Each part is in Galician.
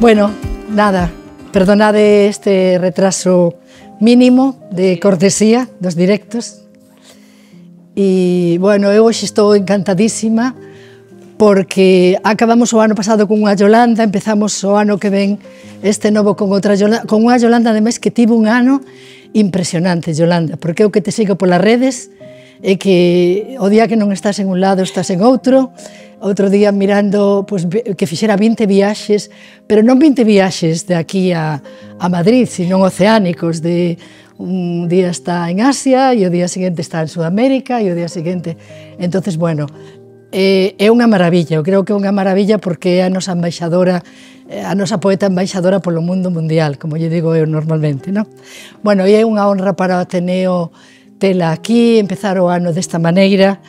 Bueno, nada, perdonad este retraso mínimo de cortesía dos directos. E, bueno, eu hoxe estou encantadísima porque acabamos o ano pasado con unha Yolanda, empezamos o ano que ven este novo con outra Yolanda, con unha Yolanda ademais que tivo un ano impresionante, Yolanda, porque eu que te sigo polas redes é que o día que non estás en un lado estás en outro, outro día mirando pues, que fixera 20 viaxes, pero non 20 viaxes de aquí a, a Madrid, sino oceánicos, de un día está en Asia e o día seguinte está en Sudamérica e o día seguinte... entonces bueno, eh, é unha maravilla, eu creo que é unha maravilla porque é a nosa embaixadora, eh, a nosa poeta embaixadora polo mundo mundial, como lle digo eu normalmente, non? Bueno, e é unha honra para o Ateneo tela aquí, empezar o ano desta maneira,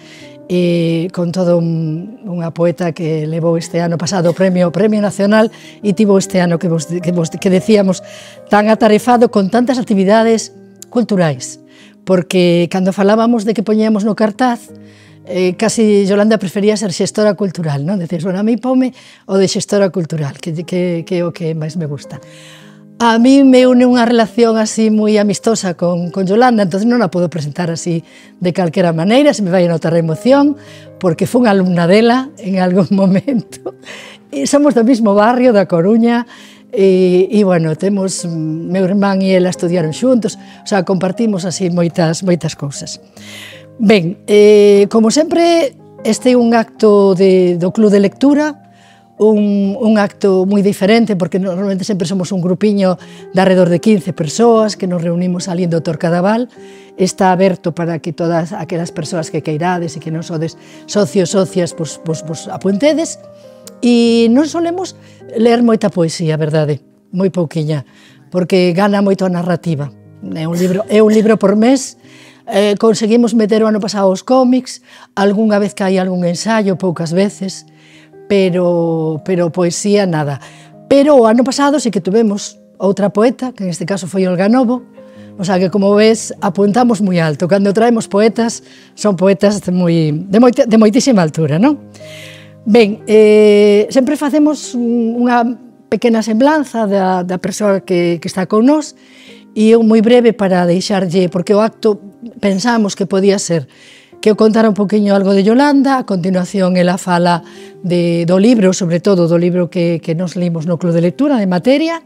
e con todo un, unha poeta que levou este ano pasado o premio o Premio Nacional e tivo este ano que, vos, que, vos, que decíamos tan atarefado con tantas actividades culturais porque cando falábamos de que poñíamos no cartaz eh, casi Yolanda prefería ser xestora cultural, non? Decís, bueno, a mí pome o de xestora cultural, que, que, que é o que máis me gusta. A mí me une unha relación así moi amistosa con, con Yolanda, entón non a podo presentar así de calquera maneira, se me vai a notar a emoción, porque fun alumna dela en algún momento. E somos do mesmo barrio da Coruña, e, e bueno, temos, meu irmán e ela estudiaron xuntos, o sea, compartimos así moitas, moitas cousas. Ben, eh, como sempre, este é un acto de, do Club de Lectura, un, un acto moi diferente, porque normalmente sempre somos un grupiño de alrededor de 15 persoas que nos reunimos ali en Doutor Cadaval. Está aberto para que todas aquelas persoas que queirades e que non sodes socios, socias, vos, vos, vos apuntedes. E non solemos ler moita poesía, verdade, moi pouquiña, porque gana moito a narrativa. É un libro, é un libro por mes, eh, conseguimos meter o ano pasado os cómics, algunha vez que hai algún ensaio, poucas veces, pero, pero poesía nada. Pero o ano pasado sí que tuvemos outra poeta, que neste caso foi Olga Novo, O sea que, como ves, apuntamos moi alto. Cando traemos poetas, son poetas de, moi, de, moi, de moitísima altura, non? Ben, eh, sempre facemos unha pequena semblanza da, da persoa que, que está con nós e eu moi breve para deixarlle, porque o acto pensamos que podía ser que contara un poquinho algo de Yolanda, a continuación ela fala de, do libro, sobre todo do libro que, que nos limos no Club de Lectura de Materia,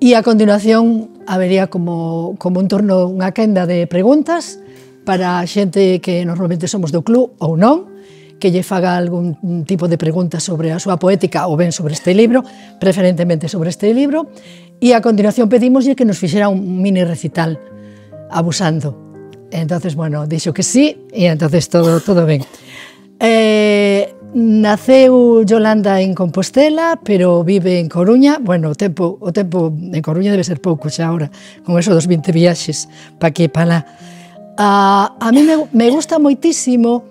e a continuación habería como, como un torno unha quenda de preguntas para a xente que normalmente somos do club ou non, que lle faga algún tipo de pregunta sobre a súa poética ou ben sobre este libro, preferentemente sobre este libro, e a continuación pedimoslle que nos fixera un mini recital abusando Entonces, bueno, dixo que sí, e entonces todo, todo ben. Eh, naceu Yolanda en Compostela, pero vive en Coruña. Bueno, o tempo, o tempo en Coruña debe ser pouco xa ahora, con eso dos 20 viaxes pa que pa lá. A, a mí me, me gusta moitísimo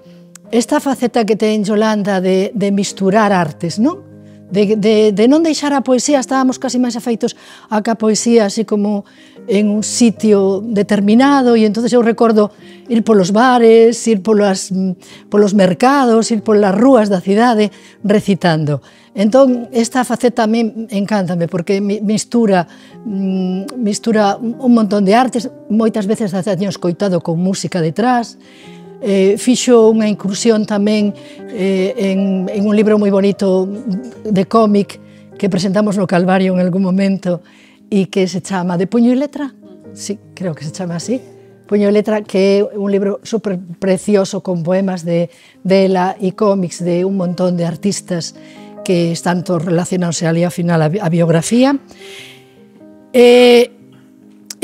esta faceta que ten Yolanda de, de misturar artes, non? De, de, de non deixar a poesía, estábamos casi máis afeitos a que a poesía así como en un sitio determinado y entonces eu recordo ir por los bares, ir por, mm, por los mercados, ir por las rúas da cidade recitando. Entón, esta faceta a mí encántame porque mistura mm, mistura un montón de artes, moitas veces a teño escoitado con música detrás, eh, fixo unha incursión tamén eh, en, en un libro moi bonito de cómic que presentamos no Calvario en algún momento, e que se chama De Puño e Letra, sí, creo que se chama así, Puño e Letra, que é un libro super precioso con poemas de vela de e cómics de un montón de artistas que están todos relacionados ali ao final a, a biografía. E, eh,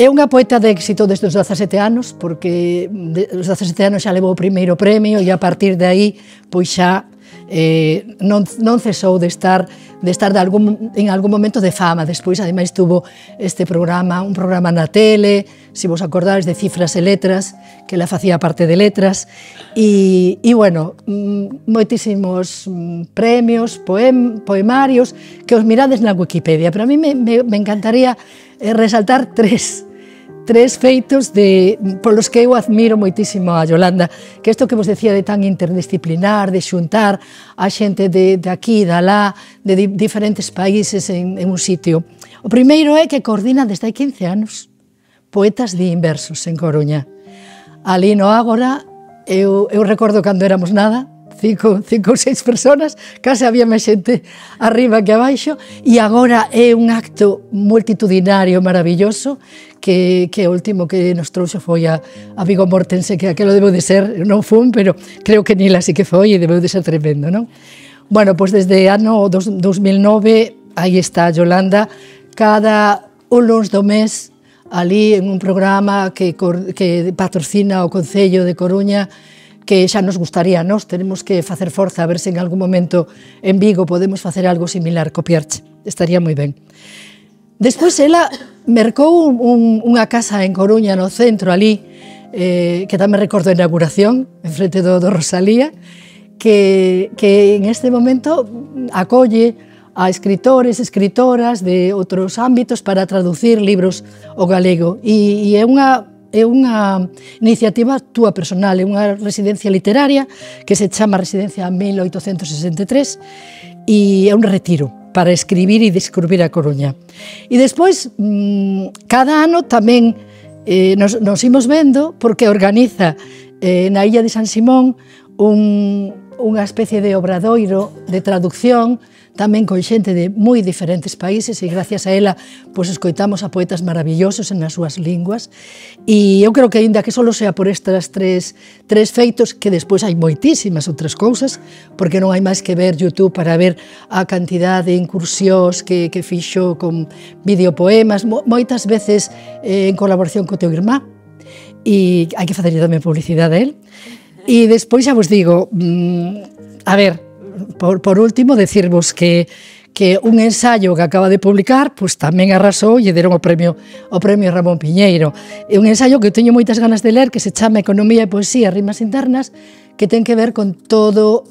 é unha poeta de éxito desde os 17 anos, porque os 17 anos xa levou o primeiro premio e a partir de aí pois xa eh, non, non cesou de estar de estar de algún, en algún momento de fama. Despois, ademais, tuvo este programa, un programa na tele, se vos acordades, de Cifras e Letras, que la facía parte de Letras. E, e bueno, mm, moitísimos mm, premios, poem, poemarios, que os mirades na Wikipedia. Pero a mí me, me, me encantaría eh, resaltar tres tres feitos de, polos que eu admiro moitísimo a Yolanda, que isto que vos decía de tan interdisciplinar, de xuntar a xente de, de aquí, da lá, de di, diferentes países en, en un sitio. O primeiro é que coordina desde hai 15 anos poetas de inversos en Coruña. Ali no Ágora, eu, eu recordo cando éramos nada, cinco, cinco ou seis personas, case había máis xente arriba que abaixo, e agora é un acto multitudinario maravilloso que, que o último que nos trouxe foi a, a Vigo Mortense, que aquelo debeu de ser, non fun, pero creo que nila sí que foi e debeu de ser tremendo, non? Bueno, pois pues desde ano dos, 2009, aí está Yolanda, cada un lunes do mes, ali en un programa que, que patrocina o Concello de Coruña, que xa nos gustaría a nós, tenemos que facer forza a ver se en algún momento en Vigo podemos facer algo similar co Pierche. Estaría moi ben. Despois ela mercou un, unha casa en Coruña no centro ali, eh, que tamén recordo a inauguración, frente do, do Rosalía, que, que en este momento acolle a escritores, escritoras de outros ámbitos para traducir libros ao galego. E, e é unha é unha iniciativa túa personal, é unha residencia literaria que se chama Residencia 1863 e é un retiro para escribir e descubrir a Coruña. E despois, mm, cada ano tamén eh, nos, nos imos vendo porque organiza eh, na Illa de San Simón un, unha especie de obradoiro de traducción tamén con xente de moi diferentes países e gracias a ela pois escoitamos a poetas maravillosos as súas linguas e eu creo que aínda que solo sea por estas tres, tres feitos que despois hai moitísimas outras cousas porque non hai máis que ver YouTube para ver a cantidad de incursións que, que fixo con videopoemas moitas veces eh, en colaboración co teu irmá e hai que facer tamén publicidade a él e despois xa vos digo mm, a ver, por, por último, decirvos que que un ensaio que acaba de publicar pues tamén arrasou e deron o premio o premio Ramón Piñeiro. É un ensaio que teño moitas ganas de ler que se chama Economía e poesía, rimas internas, que ten que ver con todo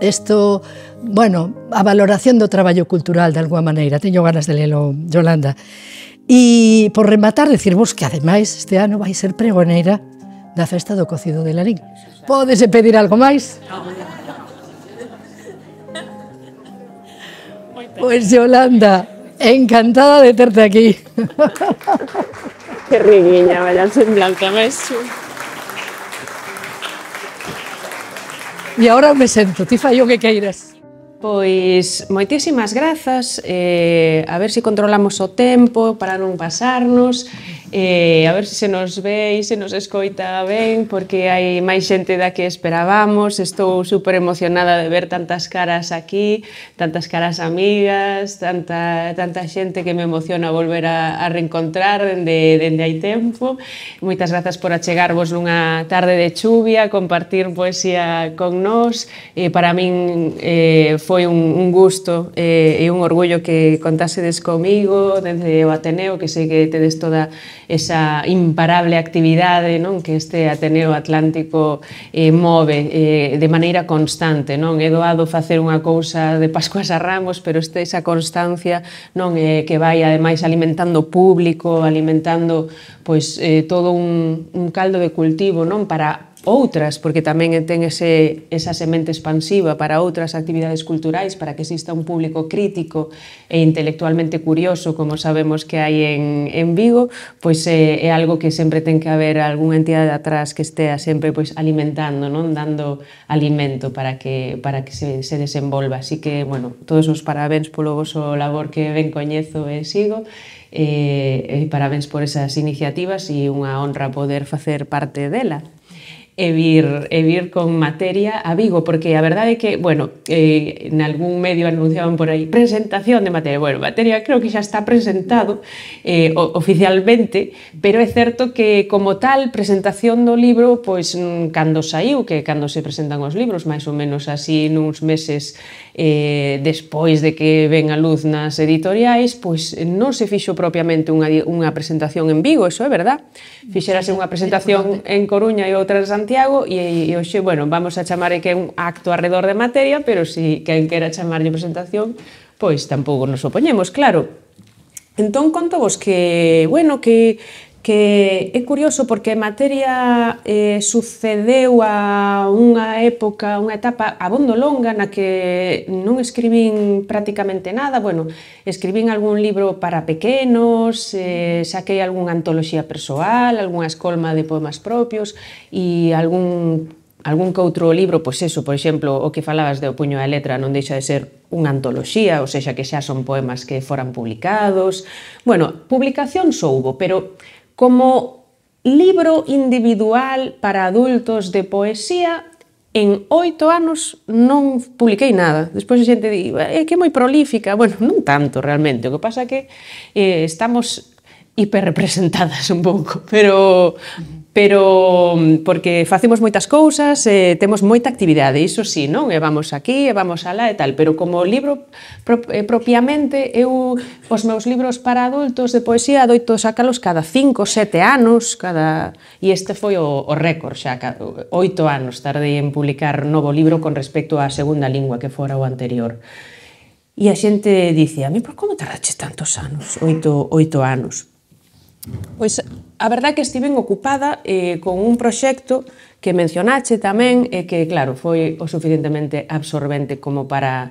isto, mm, bueno, a valoración do traballo cultural de alguma maneira. Teño ganas de lelo, Yolanda. E por rematar, decirvos que ademais este ano vai ser pregoneira da Festa do Cocido de Larín. Podese pedir algo máis? No. Pues Yolanda, encantada de tenerte aquí. Qué riquiña, vaya semblanza, maestro. E agora me sento, ti fai o que queiras. Pois, moitísimas grazas, eh, a ver se si controlamos o tempo para non pasarnos, Eh, a ver se nos ve e se nos escoita ben, porque hai máis xente da que esperábamos. Estou super emocionada de ver tantas caras aquí, tantas caras amigas, tanta, tanta xente que me emociona volver a, a reencontrar dende, dende hai tempo. Moitas grazas por achegarvos nunha tarde de chuvia, compartir poesía con nós. Eh, para min eh, foi un, un gusto eh, e un orgullo que contásedes comigo desde o Ateneo, que sei que tedes toda esa imparable actividade non que este Ateneo Atlántico eh, move eh, de maneira constante. Non? É doado facer unha cousa de Pascuas a Ramos, pero este, esa constancia non eh, que vai ademais alimentando público, alimentando pois eh, todo un, un caldo de cultivo non para outras, porque tamén ten ese, esa semente expansiva para outras actividades culturais, para que exista un público crítico e intelectualmente curioso, como sabemos que hai en, en Vigo, pois é, eh, é algo que sempre ten que haber algunha entidade atrás que estea sempre pois alimentando, non dando alimento para que para que se, se desenvolva. Así que, bueno, todos os parabéns polo voso labor que ben coñezo e sigo Eh, e parabéns por esas iniciativas e unha honra poder facer parte dela e vir, e vir con materia a Vigo, porque a verdade é que, bueno, eh, en algún medio anunciaban por aí presentación de materia. Bueno, materia creo que xa está presentado eh, oficialmente, pero é certo que como tal presentación do libro, pois mm, cando saiu, que cando se presentan os libros, máis ou menos así nuns meses eh, despois de que ven a luz nas editoriais, pois non se fixo propiamente unha, unha presentación en Vigo, eso é verdad. Fixerase unha presentación en Coruña e outra en Santiago e, e hoxe, bueno, vamos a chamar que é un acto arredor de materia, pero se si quen quera chamarlle presentación, pois tampouco nos opoñemos, claro. Entón, conto vos que, bueno, que que é curioso porque a materia eh, sucedeu a unha época, unha etapa abondo longa na que non escribín prácticamente nada, bueno, escribín algún libro para pequenos, eh, saquei algunha antoloxía persoal, algunha escolma de poemas propios e algún algún que outro libro, pois eso, por exemplo, o que falabas de O puño da letra non deixa de ser unha antoloxía, ou seja, que xa son poemas que foran publicados. Bueno, publicación soubo, pero como libro individual para adultos de poesía en oito anos non publiquei nada. Despois a xente di, é eh, que é moi prolífica. Bueno, non tanto realmente. O que pasa é que eh, estamos hiperrepresentadas un pouco, pero pero mm, porque facemos moitas cousas, eh, temos moita actividade, iso sí, non? E vamos aquí, e vamos alá e tal, pero como libro pro, eh, propiamente eu os meus libros para adultos de poesía doito sacalos cada 5, 7 anos, cada e este foi o, o récord xa, 8 anos tardei en publicar novo libro con respecto á segunda lingua que fora o anterior. E a xente dice, a mí, por como tardaches tantos anos? Oito, oito anos. Pois a verdade que estiven ocupada eh, con un proxecto que mencionache tamén e eh, que, claro, foi o suficientemente absorbente como para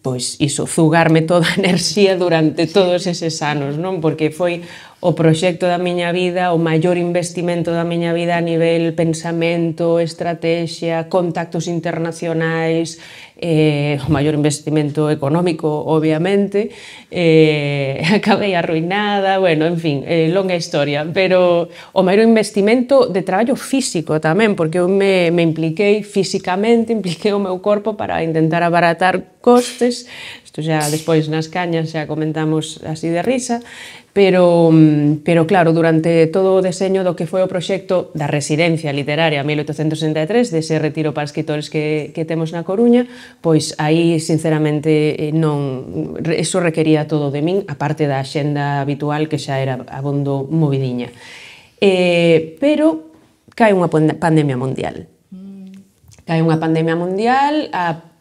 pois iso, zugarme toda a enerxía durante todos eses anos, non? Porque foi o proxecto da miña vida, o maior investimento da miña vida a nivel pensamento, estrategia, contactos internacionais, eh, o maior investimento económico, obviamente, eh, acabei arruinada, bueno, en fin, eh, longa historia, pero o maior investimento de traballo físico tamén, porque eu me, me impliquei físicamente, impliquei o meu corpo para intentar abaratar costes, isto xa despois nas cañas xa comentamos así de risa, pero, mm, pero claro, durante todo o deseño do que foi o proxecto da residencia literaria 1863, dese retiro para escritores que, que temos na Coruña, pois aí sinceramente eh, non eso requería todo de min, aparte da xenda habitual que xa era abondo movidiña. Eh, pero cae unha pandemia mundial. Mm. Cae unha pandemia mundial, a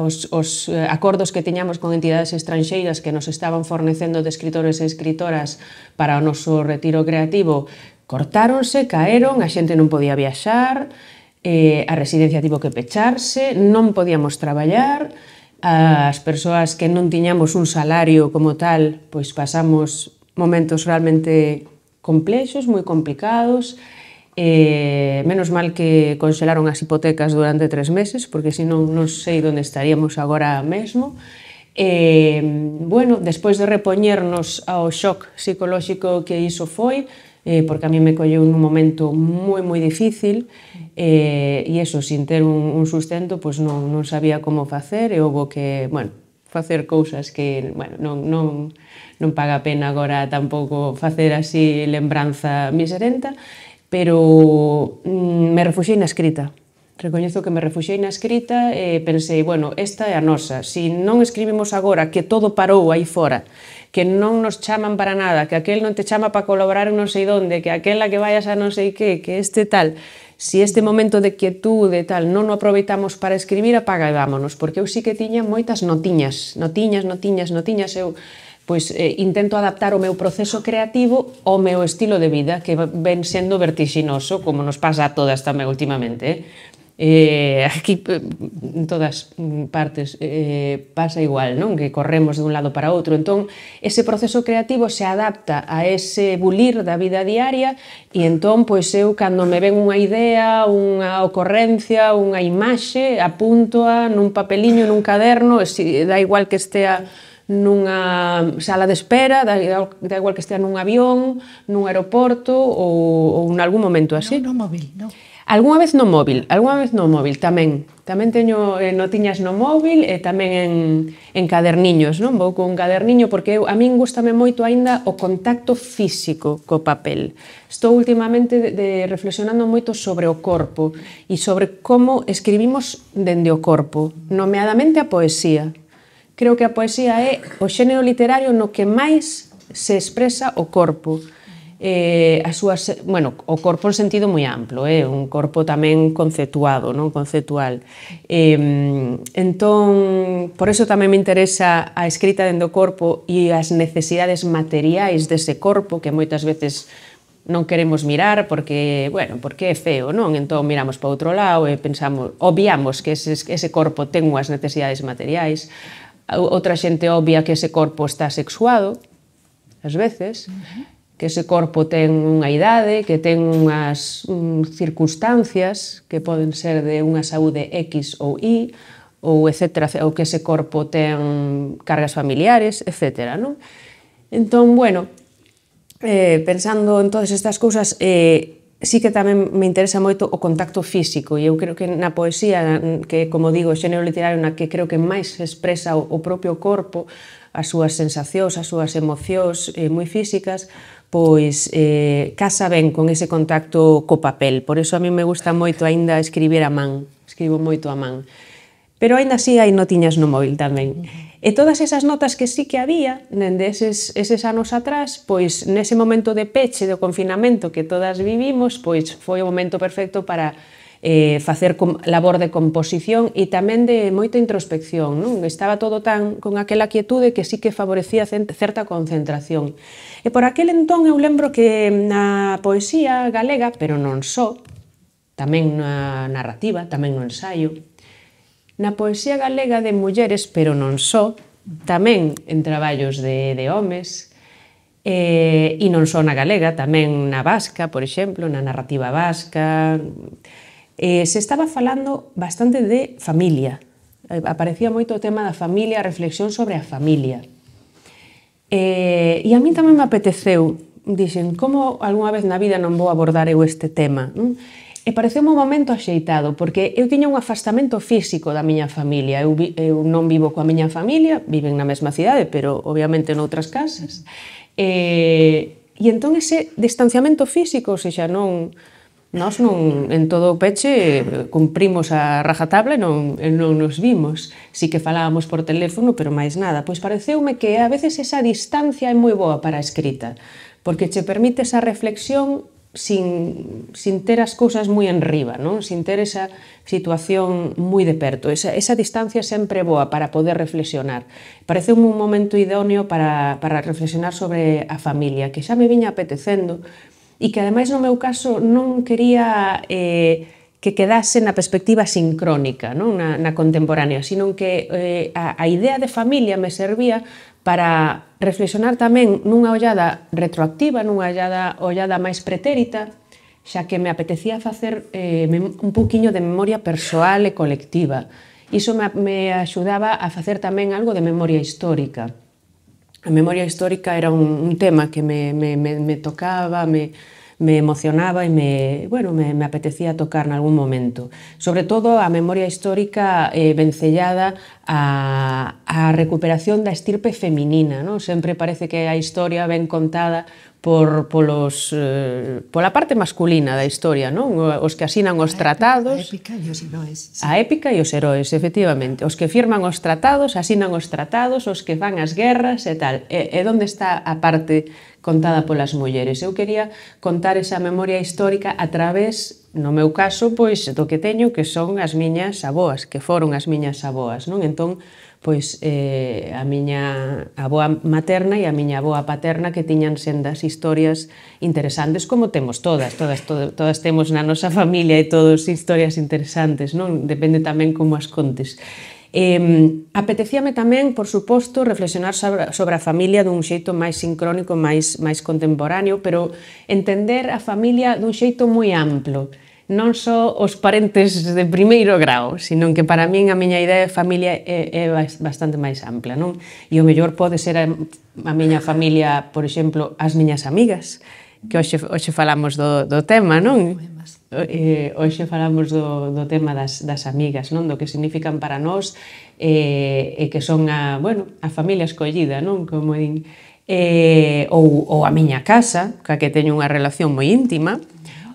os, os eh, acordos que teñamos con entidades estranxeiras que nos estaban fornecendo de escritores e escritoras para o noso retiro creativo cortáronse, caeron, a xente non podía viaxar, eh, a residencia tivo que pecharse, non podíamos traballar, as persoas que non tiñamos un salario como tal, pois pasamos momentos realmente complexos, moi complicados, Eh, menos mal que conxelaron as hipotecas durante tres meses, porque senón non sei onde estaríamos agora mesmo. Eh, bueno, despois de repoñernos ao shock psicolóxico que iso foi, eh, porque a mí me colleu un momento moi, moi difícil, eh, e eso, sin ter un, un sustento, pues non, non sabía como facer, e houve que, bueno, facer cousas que, bueno, non, non, non paga pena agora tampouco facer así lembranza miserenta, pero mm, me refuxei na escrita. Recoñezo que me refuxei na escrita e pensei, bueno, esta é a nosa. Si non escribimos agora que todo parou aí fora, que non nos chaman para nada, que aquel non te chama para colaborar non sei onde, que aquela que vayas a non sei que, que este tal, si este momento de quietude tal non o aproveitamos para escribir, apagámonos, porque eu sí que tiña moitas notiñas, notiñas, notiñas, notiñas, eu pois eh, intento adaptar o meu proceso creativo ao meu estilo de vida que ven sendo vertixinoso como nos pasa a todas tamén últimamente eh. eh, aquí eh, en todas partes eh, pasa igual, non? Que corremos de un lado para outro. Entón, ese proceso creativo se adapta a ese bulir da vida diaria e entón, pois eu, cando me ven unha idea, unha ocorrencia, unha imaxe, apunto-a nun papeliño, nun caderno, e si, da igual que estea nunha sala de espera, da, da igual que estea nun avión, nun aeroporto ou, ou en algún momento así. No, no móvil, no. Alguna vez no móvil, alguna vez no móvil tamén. Tamén teño eh, notiñas no móvil e tamén en, en caderniños, non? Vou con caderniño porque eu, a min gustame moito aínda o contacto físico co papel. Estou últimamente de, de, reflexionando moito sobre o corpo e sobre como escribimos dende o corpo, nomeadamente a poesía creo que a poesía é o xénero literario no que máis se expresa o corpo eh, as súa, bueno, o corpo en sentido moi amplo, é eh, un corpo tamén conceptuado, non conceptual. Eh, entón, por eso tamén me interesa a escrita dentro do corpo e as necesidades materiais dese corpo que moitas veces non queremos mirar porque, bueno, porque é feo, non? Entón miramos para outro lado e pensamos, obviamos que ese, ese corpo ten unhas necesidades materiais Outra xente obvia que ese corpo está sexuado, ás veces, que ese corpo ten unha idade, que ten unhas um, circunstancias que poden ser de unha saúde X ou Y, ou etcétera, ou que ese corpo ten cargas familiares, etcétera, non? Entón, bueno, eh, pensando en todas estas cousas, eh, sí que tamén me interesa moito o contacto físico e eu creo que na poesía, que como digo, o xénero literario na que creo que máis expresa o, o propio corpo, as súas sensacións, as súas emocións eh, moi físicas, pois eh, casa ben con ese contacto co papel. Por eso a mí me gusta moito aínda escribir a man, escribo moito a man. Pero aínda así hai notiñas no móvil tamén. E todas esas notas que sí que había, dende eses, eses anos atrás, pois nese momento de peche do confinamento que todas vivimos, pois foi o momento perfecto para eh, facer com, labor de composición e tamén de moita introspección. Non? Estaba todo tan con aquela quietude que sí que favorecía certa concentración. E por aquel entón eu lembro que na poesía galega, pero non só, tamén na narrativa, tamén no ensaio, na poesía galega de mulleres, pero non só, tamén en traballos de, de homes, eh, e non só na galega, tamén na vasca, por exemplo, na narrativa vasca. Eh, se estaba falando bastante de familia, eh, aparecía moito o tema da familia, a reflexión sobre a familia. Eh, e a mí tamén me apeteceu, dixen, como algunha vez na vida non vou abordar eu este tema? Non? Mm. E pareceu un momento axeitado, porque eu tiña un afastamento físico da miña familia. Eu, vi, eu non vivo coa miña familia, viven na mesma cidade, pero obviamente en outras casas. E, e entón ese distanciamento físico, se xa non... Nós non, en todo o peche, cumprimos a rajatabla e non, e non nos vimos. Si que falábamos por teléfono, pero máis nada. Pois pareceume que a veces esa distancia é moi boa para a escrita, porque che permite esa reflexión sin, sin ter as cousas moi enriba, non? sin ter esa situación moi de perto. Esa, esa distancia sempre é boa para poder reflexionar. Parece un momento idóneo para, para reflexionar sobre a familia, que xa me viña apetecendo e que ademais no meu caso non quería eh, que quedase na perspectiva sincrónica, non? Na, na contemporánea, sino que eh, a, a idea de familia me servía para reflexionar tamén nunha ollada retroactiva, nunha ollada, ollada máis pretérita, xa que me apetecía facer eh, un poquinho de memoria persoal e colectiva. Iso me, me axudaba a facer tamén algo de memoria histórica. A memoria histórica era un, un tema que me, me, me, me tocaba, me, me emocionaba y me, bueno, me, apetecía tocar en algún momento. Sobre todo a memoria histórica eh, vencellada a, a recuperación la estirpe femenina. ¿no? siempre parece que a historia ven contada por polos eh, pola parte masculina da historia, non? Os que asinan os tratados, a épica e os heróis. Sí. A épica e os heróis, efectivamente, os que firman os tratados, asinan os tratados, os que van ás guerras e tal. E, e onde está a parte contada polas mulleres? Eu quería contar esa memoria histórica a través, no meu caso, pois do que teño que son as miñas aboas, que foron as miñas aboas, non? Entón, pois eh, a miña aboa materna e a miña aboa paterna que tiñan sendas historias interesantes como temos todas, todas to, todas temos na nosa familia e todos historias interesantes, non? Depende tamén como as contes. Eh, apetecíame tamén, por suposto, reflexionar sobre, sobre a familia dun xeito máis sincrónico, máis, máis contemporáneo, pero entender a familia dun xeito moi amplo non só os parentes de primeiro grau, sino que para min a miña idea de familia é, é bastante máis ampla, non? E o mellor pode ser a, a miña familia, por exemplo, as miñas amigas, que hoxe, hoxe falamos do, do tema, non? Eh, hoxe falamos do, do tema das, das amigas, non? Do que significan para nós eh, e que son a, bueno, a familia escollida, non? Como din, eh, ou, ou a miña casa, ca que teño unha relación moi íntima,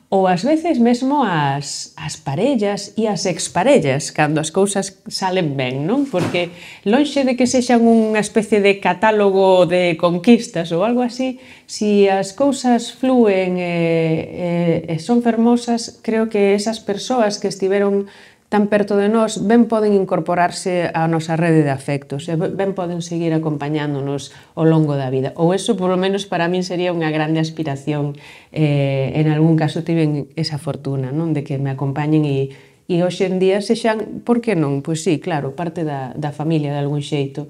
ou ás veces mesmo as, as parellas e as exparellas cando as cousas salen ben, non? Porque lonxe de que sexan unha especie de catálogo de conquistas ou algo así, si as cousas fluen e, e, e son fermosas, creo que esas persoas que estiveron tan perto de nós, ben poden incorporarse á nosa rede de afectos, e ben poden seguir acompañándonos ao longo da vida. Ou eso, polo menos, para min sería unha grande aspiración. Eh, en algún caso tiven esa fortuna, non? De que me acompañen e, e hoxe en día sexan, por que non? Pois sí, claro, parte da, da familia de algún xeito.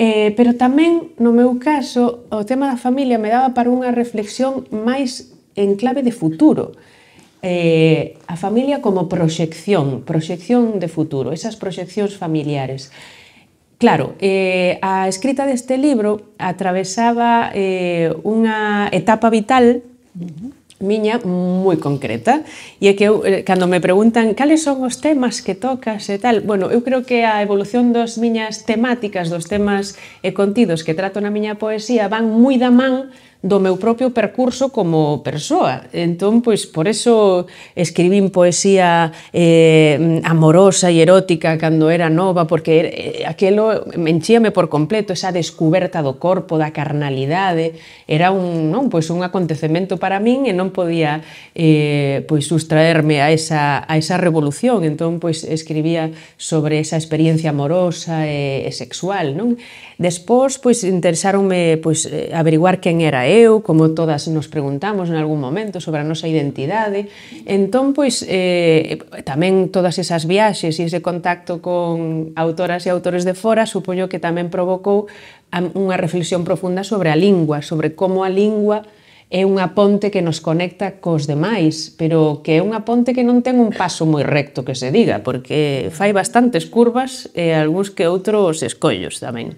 Eh, pero tamén, no meu caso, o tema da familia me daba para unha reflexión máis en clave de futuro eh, a familia como proxección, proxección de futuro, esas proxeccións familiares. Claro, eh, a escrita deste libro atravesaba eh, unha etapa vital miña moi concreta e é que eu, eh, cando me preguntan cales son os temas que tocas e tal bueno, eu creo que a evolución dos miñas temáticas, dos temas e contidos que trato na miña poesía van moi da man do meu propio percurso como persoa. Entón, pois, por eso escribín poesía eh, amorosa e erótica cando era nova, porque eh, aquelo me por completo, esa descuberta do corpo, da carnalidade, era un, non, pois, un acontecemento para min e non podía eh, pois, sustraerme a esa, a esa revolución. Entón, pois, escribía sobre esa experiencia amorosa e, e sexual. Non? Despois, pois, interesaronme pois, eh, averiguar quen era eu, como todas nos preguntamos en algún momento sobre a nosa identidade. Entón, pois, eh, tamén todas esas viaxes e ese contacto con autoras e autores de fora supoño que tamén provocou unha reflexión profunda sobre a lingua, sobre como a lingua é unha ponte que nos conecta cos demais, pero que é unha ponte que non ten un paso moi recto que se diga, porque fai bastantes curvas e algúns que outros escollos tamén.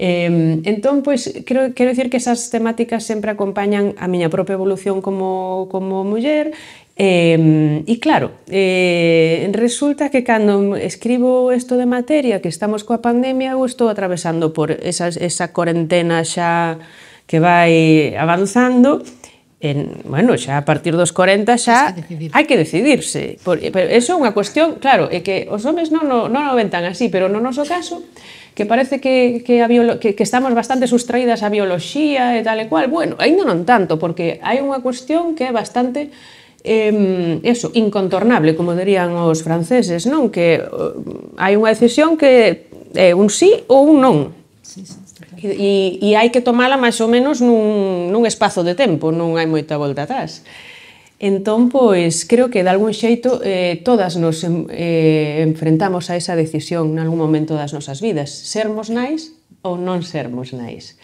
Eh, entón, pois, quero, quero dicir que esas temáticas sempre acompañan a miña propia evolución como, como muller Eh, e claro, eh, resulta que cando escribo isto de materia que estamos coa pandemia eu estou atravesando por esa, esa corentena xa que vai avanzando en, bueno, xa a partir dos 40 xa hai que decidirse por, pero eso é unha cuestión, claro, é que os homes non, non, non o ven tan así, pero no noso caso que parece que, que, a biolo, que, que estamos bastante sustraídas a bioloxía e tal e cual, bueno, ainda non tanto, porque hai unha cuestión que é bastante eh, eso, incontornable, como dirían os franceses, non? Que eh, hai unha decisión que é un sí ou un non. Sí, sí, e, e hai que tomala máis ou menos nun, nun espazo de tempo, non hai moita volta atrás. Entón, pois, creo que de algún xeito eh, todas nos eh, enfrentamos a esa decisión en algún momento das nosas vidas, sermos nais ou non sermos nais.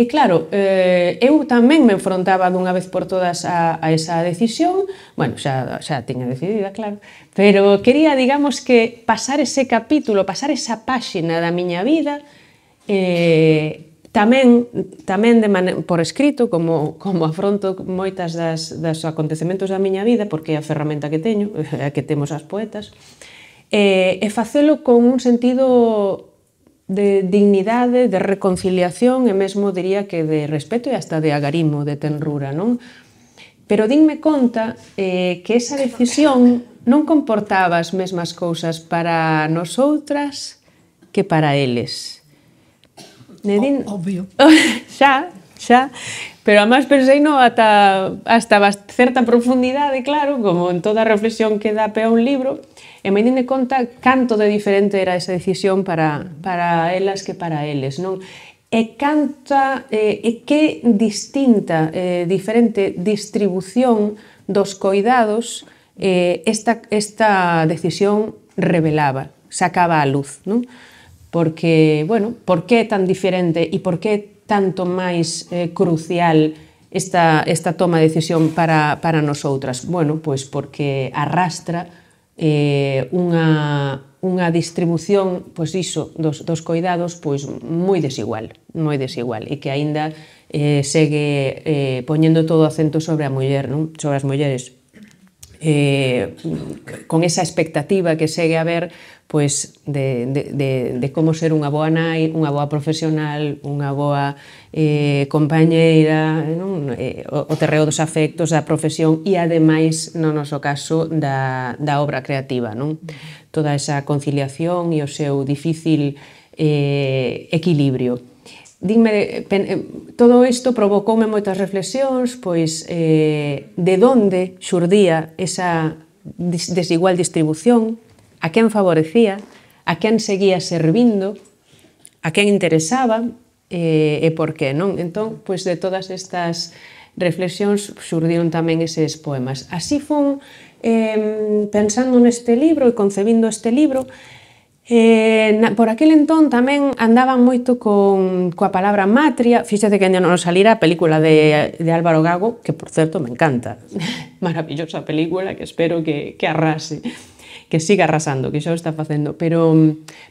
E claro, eh, eu tamén me enfrontaba dunha vez por todas a, a esa decisión, bueno, xa, xa tiña decidida, claro, pero quería, digamos, que pasar ese capítulo, pasar esa páxina da miña vida, eh, Tamén, tamén de man... por escrito, como, como afronto moitas das, das acontecementos da miña vida, porque é a ferramenta que teño, a que temos as poetas, e, e facelo con un sentido de dignidade, de reconciliación e mesmo diría que de respeto e hasta de agarimo, de tenrura, non? Pero dinme conta eh, que esa decisión non comportaba as mesmas cousas para nosoutras que para eles. Nedín... O, obvio. xa, xa. Pero además pensei no ata, hasta certa profundidade, claro, como en toda reflexión que dá pe a un libro, e me dine conta canto de diferente era esa decisión para, para elas que para eles, non? E canta, eh, e que distinta, eh, diferente distribución dos coidados eh, esta, esta decisión revelaba, sacaba a luz, non? porque, bueno, por que é tan diferente e por que é tanto máis eh, crucial esta, esta toma de decisión para, para nosoutras? Bueno, pois porque arrastra eh, unha, unha distribución, pois iso, dos, dos coidados, pois moi desigual, moi desigual, e que aínda eh, segue eh, poñendo todo o acento sobre a muller, non? sobre as mulleres. Eh, con esa expectativa que segue a haber pois de, de, de, de como ser unha boa nai, unha boa profesional, unha boa eh, compañeira, non? Eh, o, o terreo dos afectos, da profesión e ademais, no noso caso, da, da obra creativa. Non? Toda esa conciliación e o seu difícil eh, equilibrio. Dime, pen, eh, todo isto provocoume moitas reflexións, pois eh, de donde xurdía esa desigual distribución a quen favorecía, a quen seguía servindo, a quen interesaba e, e por qué, non? Entón, pois de todas estas reflexións xurdiron tamén eses poemas. Así fun eh, pensando neste libro e concebindo este libro, Eh, na, por aquel entón tamén andaban moito con, coa palabra matria. Fíxate que ainda non salira a película de, de Álvaro Gago, que por certo me encanta. Maravillosa película que espero que, que arrase que siga arrasando, que xa o está facendo, pero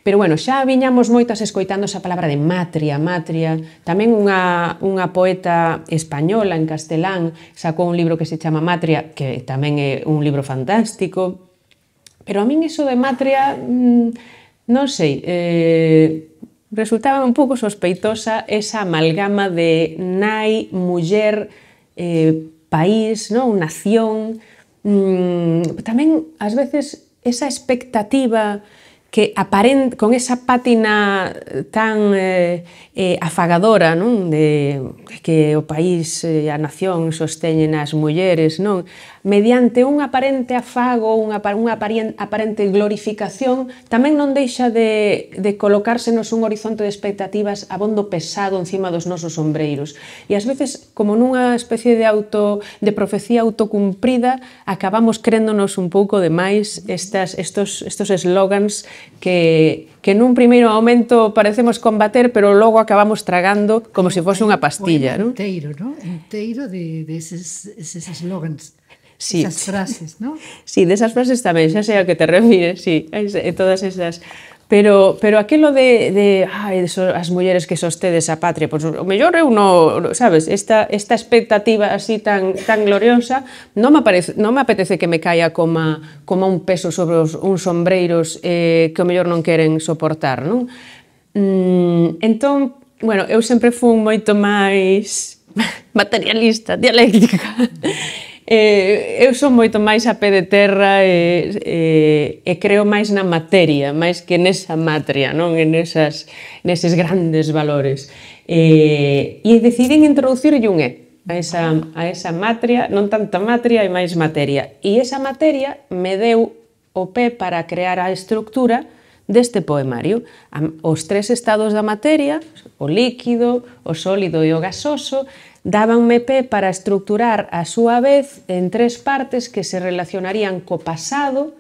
pero bueno, xa viñamos moitas escoitando esa palabra de matria, matria. Tamén unha unha poeta española en castelán sacou un libro que se chama Matria, que tamén é un libro fantástico. Pero a min iso de matria mm, non sei, eh resultaba un pouco sospeitosa esa amalgama de nai, muller, eh, país, non? nación. Mm, tamén, ás veces, esa expectativa que aparent, con esa pátina tan eh, eh, afagadora non? de que o país e eh, a nación sosteñen as mulleres, non? mediante un aparente afago, unha, unha aparente glorificación, tamén non deixa de, de colocársenos un horizonte de expectativas abondo pesado encima dos nosos ombreiros. E ás veces, como nunha especie de auto de profecía autocumprida, acabamos crendonos un pouco demais estas, estos, estos eslogans que, que nun primeiro momento parecemos combater, pero logo acabamos tragando como se fose unha pastilla. non? Inteiro, non? Inteiro de, de eses, eses eslogans Sí. Esas frases, ¿no? Sí, desas frases tamén, xa sei a que te refires, sí, todas esas. Pero, pero aquilo de, de ai, so, as mulleres que sostedes a patria, pois pues, o mellor eu non, sabes, esta, esta expectativa así tan, tan gloriosa, non me, aparece, non me apetece que me caia como, como un peso sobre os, uns sombreiros eh, que o mellor non queren soportar, non? Mm, entón, bueno, eu sempre fun moito máis materialista, dialéctica. Mm. Eh, eu son moito máis a pé de terra e, e, e creo máis na materia, máis que nesa matria, non? En esas, neses grandes valores. Eh, e deciden introducirlle un E a esa, a esa matria, non tanta matria e máis materia. E esa materia me deu o pé para crear a estructura deste poemario. Os tres estados da materia, o líquido, o sólido e o gasoso, dábanme pé para estructurar a súa vez en tres partes que se relacionarían co pasado,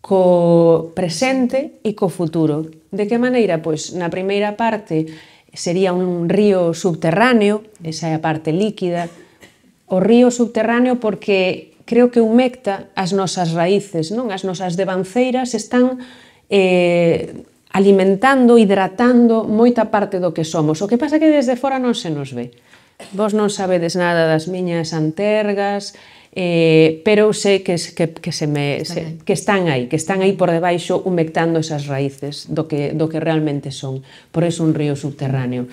co presente e co futuro. De que maneira? Pois na primeira parte sería un río subterráneo, esa é a parte líquida, o río subterráneo porque creo que humecta as nosas raíces, non? As nosas devanceiras están eh, alimentando, hidratando moita parte do que somos. O que pasa que desde fora non se nos ve. Vos non sabedes nada das miñas antergas, eh, pero eu sei que, que, que, se me, se, que están aí, que están aí por debaixo humectando esas raíces do que, do que realmente son. Por iso un río subterráneo.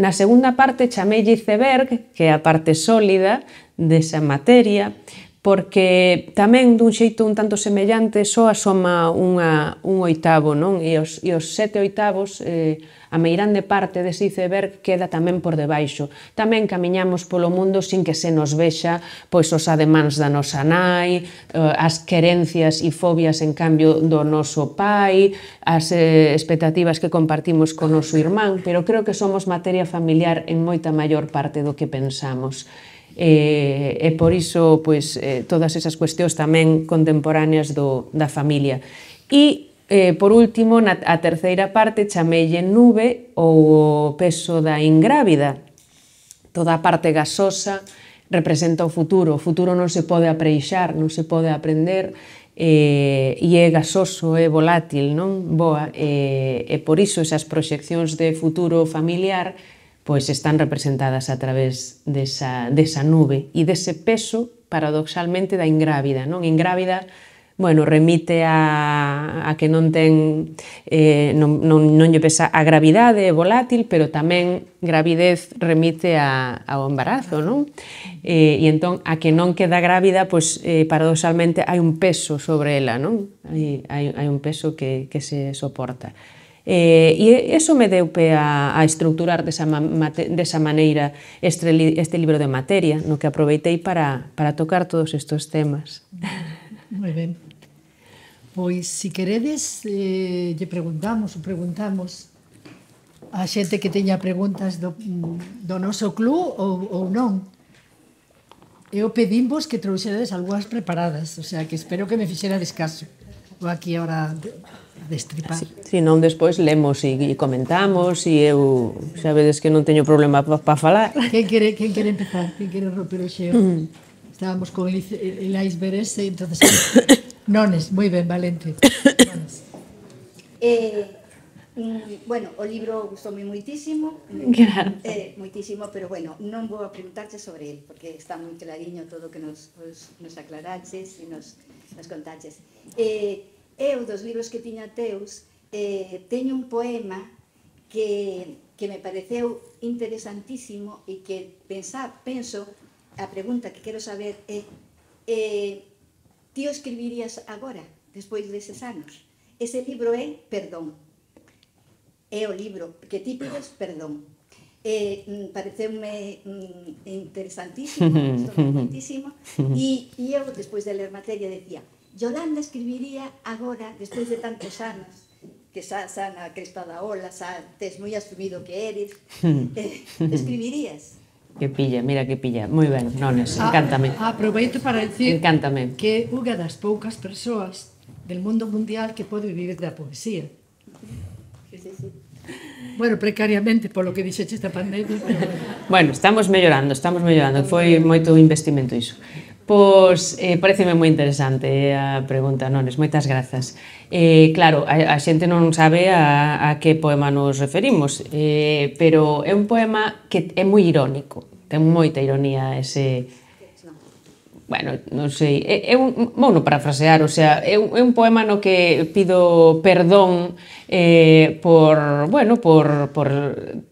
Na segunda parte chamelle iceberg, que é a parte sólida desa materia, porque tamén dun xeito un tanto semellante só asoma unha, un oitavo, non? E os, e os sete oitavos, eh, a meirande parte dese iceberg queda tamén por debaixo. Tamén camiñamos polo mundo sin que se nos vexa pois os ademáns da nosa nai, eh, as querencias e fobias en cambio do noso pai, as eh, expectativas que compartimos con noso irmán, pero creo que somos materia familiar en moita maior parte do que pensamos e, e por iso pois, eh, todas esas cuestións tamén contemporáneas do, da familia. E Eh, por último, na a terceira parte chamelle nube ou o peso da ingrávida. Toda a parte gasosa representa o futuro. O futuro non se pode apreixar, non se pode aprender, eh, e é gasoso, é volátil, non? Boa, eh, e por iso esas proxeccións de futuro familiar pois están representadas a través desa, desa nube e dese peso paradoxalmente da ingrávida. Non? Ingrávida bueno, remite a, a que non ten eh, non, non, non lle pesa a gravidade é volátil, pero tamén gravidez remite a, ao embarazo, non? Eh, e entón a que non queda grávida, pois eh, paradoxalmente hai un peso sobre ela, non? Hai, hai, hai un peso que, que se soporta. Eh, e iso me deu pé a, a estructurar desa, mate, desa maneira este, este libro de materia, no que aproveitei para, para tocar todos estes temas. Moi ben. Pois, se si queredes, eh, lle preguntamos, ou preguntamos a xente que teña preguntas do, do noso club ou, ou non. Eu pedimos que trouxedes algúas preparadas, o sea, que espero que me fixerades caso. Vou aquí ahora destripar. Si, si non, despois lemos e, e comentamos e eu xa vedes que non teño problema para pa falar. Quen quere, quen quere empezar? Quen quere romper o xeo? Mm. Estábamos con el iceberg ese, entonces... nones, moi ben, Valente. Nones. Eh, Mm, bueno, o libro gustoume moitísimo. Claro. Eh, moitísimo, pero bueno, non vou a preguntarche sobre el, porque está moi clariño todo o que nos, nos aclaraches e nos, nos contaches. Eh, eu, dos libros que tiña teus, eh, tengo un poema que, me pareció interesantísimo y e que pensa penso, a pregunta que quiero saber es eh, ti ahora, escribirías agora, despois esos Ese libro es Perdón. É libro que ti pides Perdón. Eh, mm, pareceume mm, interesantísimo, y e, e después despois de ler materia, decía, Yolanda escribiría agora, despois de tantos anos, que xa, xa na cresta da ola, xa tes moi asumido que eres, hmm. eh, escribirías? Que pilla, mira que pilla. Moi ben, nones, ah, encántame. A, aproveito para dicir encántame. que unha das poucas persoas del mundo mundial que pode vivir da poesía. Bueno, precariamente, polo que dixete esta pandemia. Pero... bueno, estamos mellorando, estamos mellorando. Foi moito investimento iso. Pois, eh, pareceme moi interesante eh, a pregunta, nones, moitas grazas. Eh, claro, a, a xente non sabe a, a que poema nos referimos, eh, pero é un poema que é moi irónico, ten moita ironía ese, bueno, non sei, é, é un, bueno, frasear, o sea, é un, é un poema no que pido perdón eh, por, bueno, por, por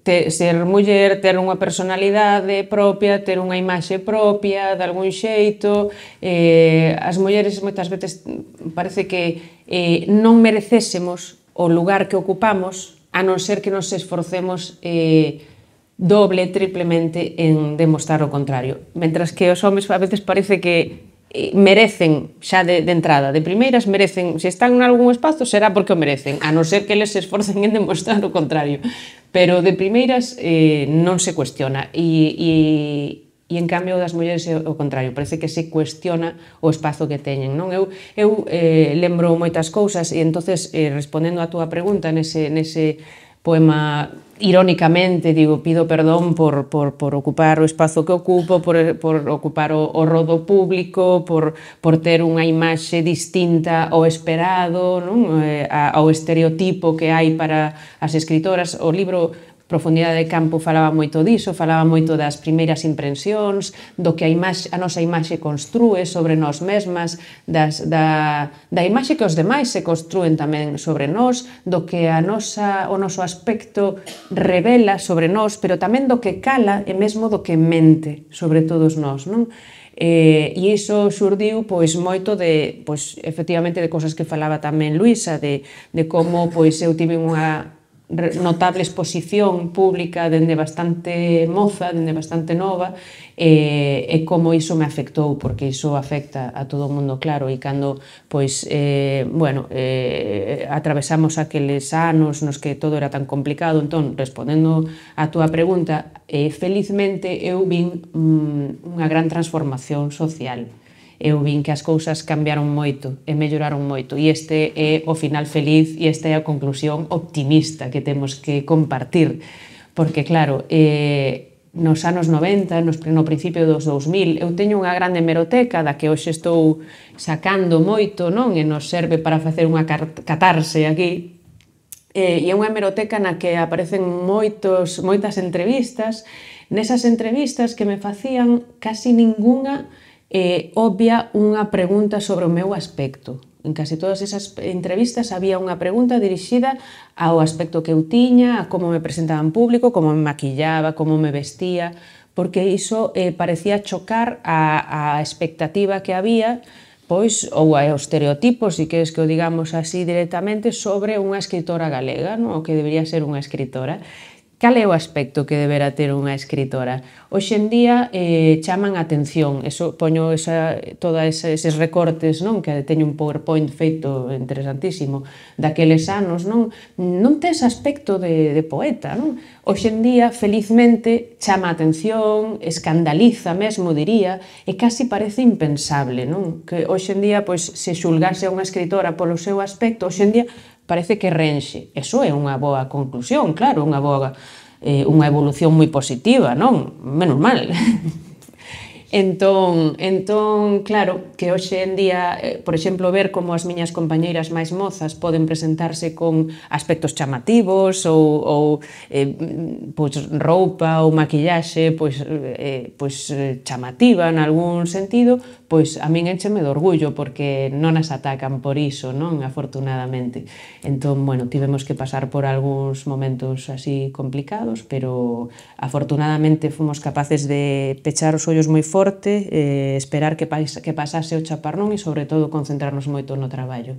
te, ser muller, ter unha personalidade propia, ter unha imaxe propia, de algún xeito, eh, as mulleres moitas veces parece que eh, non merecésemos o lugar que ocupamos a non ser que nos esforcemos eh, doble, triplemente en demostrar o contrario. Mentras que os homes a veces parece que eh, merecen xa de, de entrada, de primeiras merecen, se están en algún espazo será porque o merecen, a non ser que eles se esforcen en demostrar o contrario. Pero de primeiras eh, non se cuestiona e, e, e en cambio das mulleres é o contrario, parece que se cuestiona o espazo que teñen, non? Eu eu eh, lembro moitas cousas e entonces eh, respondendo á túa pregunta nese nese poema irónicamente, digo, pido perdón por, por, por ocupar o espazo que ocupo, por, por ocupar o, o rodo público, por, por ter unha imaxe distinta ao esperado, non? Eh, ao estereotipo que hai para as escritoras. O libro profundidade de campo falaba moito diso, falaba moito das primeiras impresións, do que a, imaxe, a nosa imaxe construe sobre nós mesmas, das, da, da imaxe que os demais se construen tamén sobre nós, do que a nosa, o noso aspecto revela sobre nós, pero tamén do que cala e mesmo do que mente sobre todos nós. Non? Eh, e iso xurdiu pois moito de pois efectivamente de cousas que falaba tamén Luisa de, de como pois eu tive unha notable exposición pública dende bastante moza, dende bastante nova, e, e como iso me afectou, porque iso afecta a todo o mundo, claro, e cando, pois, eh, bueno, eh, eh atravesamos aqueles anos nos que todo era tan complicado, entón, respondendo a túa pregunta, eh, felizmente eu vin mm, unha gran transformación social, eu vin que as cousas cambiaron moito e melloraron moito e este é o final feliz e esta é a conclusión optimista que temos que compartir porque claro, eh, nos anos 90, nos, no principio dos 2000, eu teño unha grande hemeroteca da que hoxe estou sacando moito, non? E nos serve para facer unha catarse aquí. E, eh, e é unha hemeroteca na que aparecen moitos, moitas entrevistas, nesas entrevistas que me facían casi ningunha eh, obvia unha pregunta sobre o meu aspecto. En case todas esas entrevistas había unha pregunta dirixida ao aspecto que eu tiña, a como me presentaba en público, como me maquillaba, como me vestía, porque iso eh, parecía chocar a, a expectativa que había pois ou aos estereotipos, e queres que o digamos así directamente, sobre unha escritora galega, non? o que debería ser unha escritora. Cal é o aspecto que deberá ter unha escritora? Hoxe en día eh, chaman a atención, eso, poño esa, toda esa, eses recortes non que teño un powerpoint feito interesantísimo daqueles anos, non non tes aspecto de, de poeta, non? Hoxe en día, felizmente, chama a atención, escandaliza mesmo, diría, e casi parece impensable, non? Que hoxe en día, pois, se xulgase a unha escritora polo seu aspecto, hoxe en día parece que renxe. Eso é unha boa conclusión, claro, unha boa eh, unha evolución moi positiva, non? Menos mal. entón, entón, claro, que hoxe en día, eh, por exemplo, ver como as miñas compañeiras máis mozas poden presentarse con aspectos chamativos ou, ou eh, pois, roupa ou maquillaxe pois, eh, pois, eh, chamativa en algún sentido, pois a min encheme de orgullo porque non as atacan por iso, non, afortunadamente. Entón, bueno, tivemos que pasar por algúns momentos así complicados, pero afortunadamente fomos capaces de pechar os ollos moi forte, eh, esperar que, pas, que pasase o chaparrón e sobre todo concentrarnos moito no traballo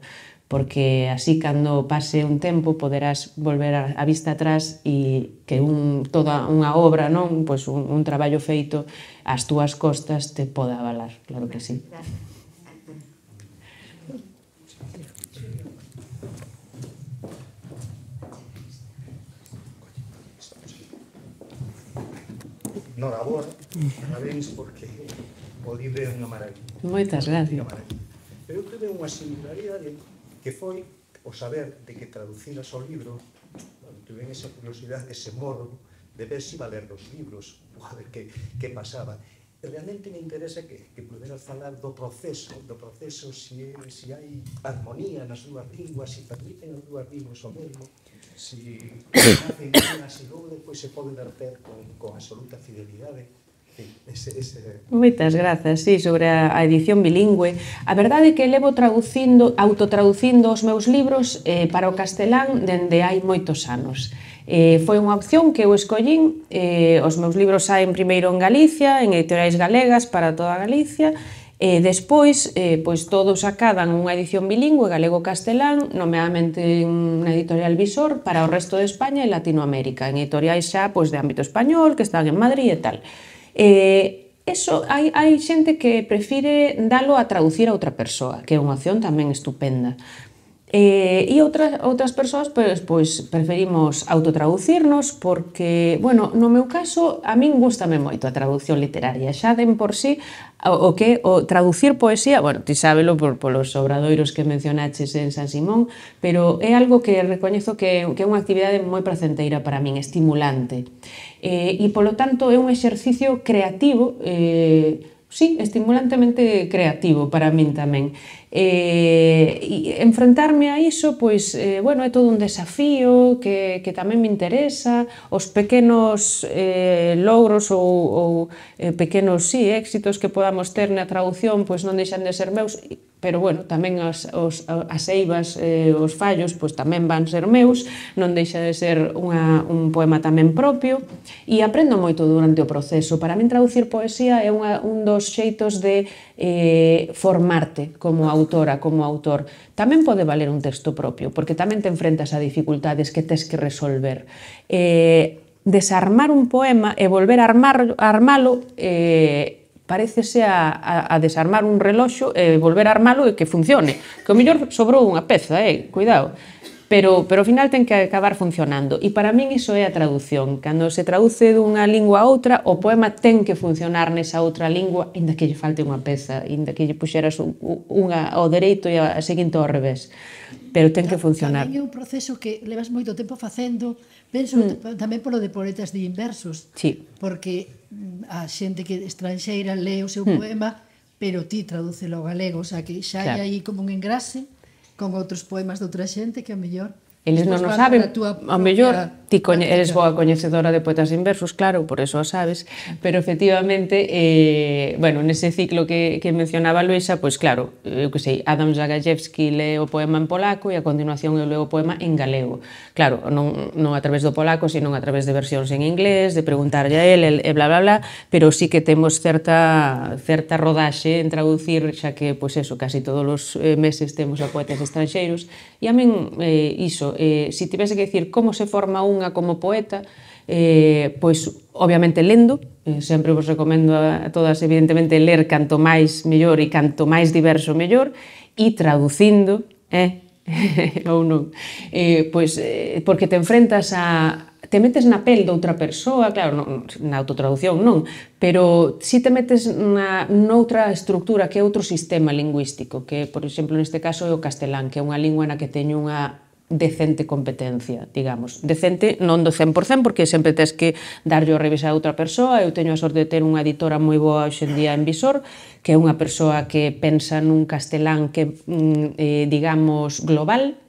porque así cando pase un tempo poderás volver a, vista atrás e que un, toda unha obra, non pois un, un traballo feito ás túas costas te poda avalar, claro que sí. Enhorabona, parabéns porque o libro é unha maravilla. Moitas gracias. Pero eu tuve unha similaridade que foi o saber de que traduciras o libro, tuve esa curiosidade, ese morbo, de ver si valer os libros, ou a ver que, que pasaba. Realmente me interesa que, que poderas falar do proceso, do proceso si, é, si hai armonía nas dúas linguas, si permiten as dúas linguas o mesmo, si hacen unha e dúas, depois se poden arter con, con absoluta fidelidade. Ese, ese... Moitas grazas, sí, sobre a, edición bilingüe. A verdade é que levo traducindo, autotraducindo os meus libros eh, para o castelán dende hai moitos anos. Eh, foi unha opción que eu escollín, eh, os meus libros saen primeiro en Galicia, en editoriais galegas para toda Galicia, E despois, eh, pois todos acadan unha edición bilingüe galego-castelán, nomeadamente unha editorial Visor, para o resto de España e Latinoamérica, en editoriais xa pois, de ámbito español, que están en Madrid e tal. Eh, eso hai, hai xente que prefire dalo a traducir a outra persoa, que é unha opción tamén estupenda, Eh, e outras, outras persoas pois, pois preferimos autotraducirnos porque, bueno, no meu caso a min gustame moito a traducción literaria xa den por si sí, o, o que o traducir poesía, bueno, ti sábelo por, polos obradoiros que mencionaches en San Simón, pero é algo que recoñezo que, que é unha actividade moi placenteira para min, estimulante eh, e polo tanto é un exercicio creativo eh, sí, estimulantemente creativo para min tamén. Eh, e enfrentarme a iso, pois, eh, bueno, é todo un desafío que, que tamén me interesa, os pequenos eh, logros ou, ou eh, pequenos, sí, éxitos que podamos ter na traducción, pois non deixan de ser meus, pero bueno, tamén as, os, as eivas e eh, os fallos pois tamén van ser meus, non deixa de ser unha, un poema tamén propio e aprendo moito durante o proceso. Para min traducir poesía é unha, un dos xeitos de eh, formarte como autora, como autor. Tamén pode valer un texto propio, porque tamén te enfrentas a dificultades que tes que resolver. Eh, desarmar un poema e volver a armar, armalo eh, parecese a, a, a desarmar un reloxo e eh, volver a armalo e que funcione. Que o mellor sobrou unha peza, eh, cuidado. Pero, pero ao final ten que acabar funcionando. E para min iso é a traducción. Cando se traduce dunha lingua a outra, o poema ten que funcionar nesa outra lingua, inda que lle falte unha peza, inda que lle puxeras unha ao dereito e a, seguinte ao revés. Pero ten que funcionar. é un proceso que levas moito tempo facendo, penso mm. tamén polo de poetas de inversos, sí. porque a xente que estranxeira lee o seu hmm. poema, pero ti tradúcelo ao galego, o sea que xa claro. hai aí como un engrase con outros poemas de outra xente que a mellor Eles non o saben, a ao mellor ti coñe, eres boa coñecedora de poetas inversos, claro, por eso o sabes, pero efectivamente, eh, bueno, nese ciclo que, que mencionaba Luisa, pois pues, claro, eu que sei, Adam Zagajewski lee o poema en polaco e a continuación eu leo o poema en galego. Claro, non, non a través do polaco, sino a través de versións en inglés, de preguntarlle a él, e bla, bla, bla, pero sí que temos certa, certa rodaxe en traducir, xa que, pois pues eso, casi todos os eh, meses temos a poetas estranxeiros, e a min eh, iso, eh, se si tivese que dicir como se forma unha como poeta, eh, pois obviamente lendo, eh, sempre vos recomendo a todas evidentemente ler canto máis mellor e canto máis diverso mellor, e traducindo, eh, ou non, eh, pois, eh, porque te enfrentas a, te metes na pel de outra persoa, claro, non, na autotraducción non, pero si te metes na, noutra estructura que é outro sistema lingüístico, que, por exemplo, neste caso é o castelán, que é unha lingua na que teño unha decente competencia, digamos. Decente non do 100%, porque sempre tens que darlle o revés a outra persoa. Eu teño a sorte de ter unha editora moi boa hoxendía en Visor, que é unha persoa que pensa nun castelán que, mm, eh, digamos, global,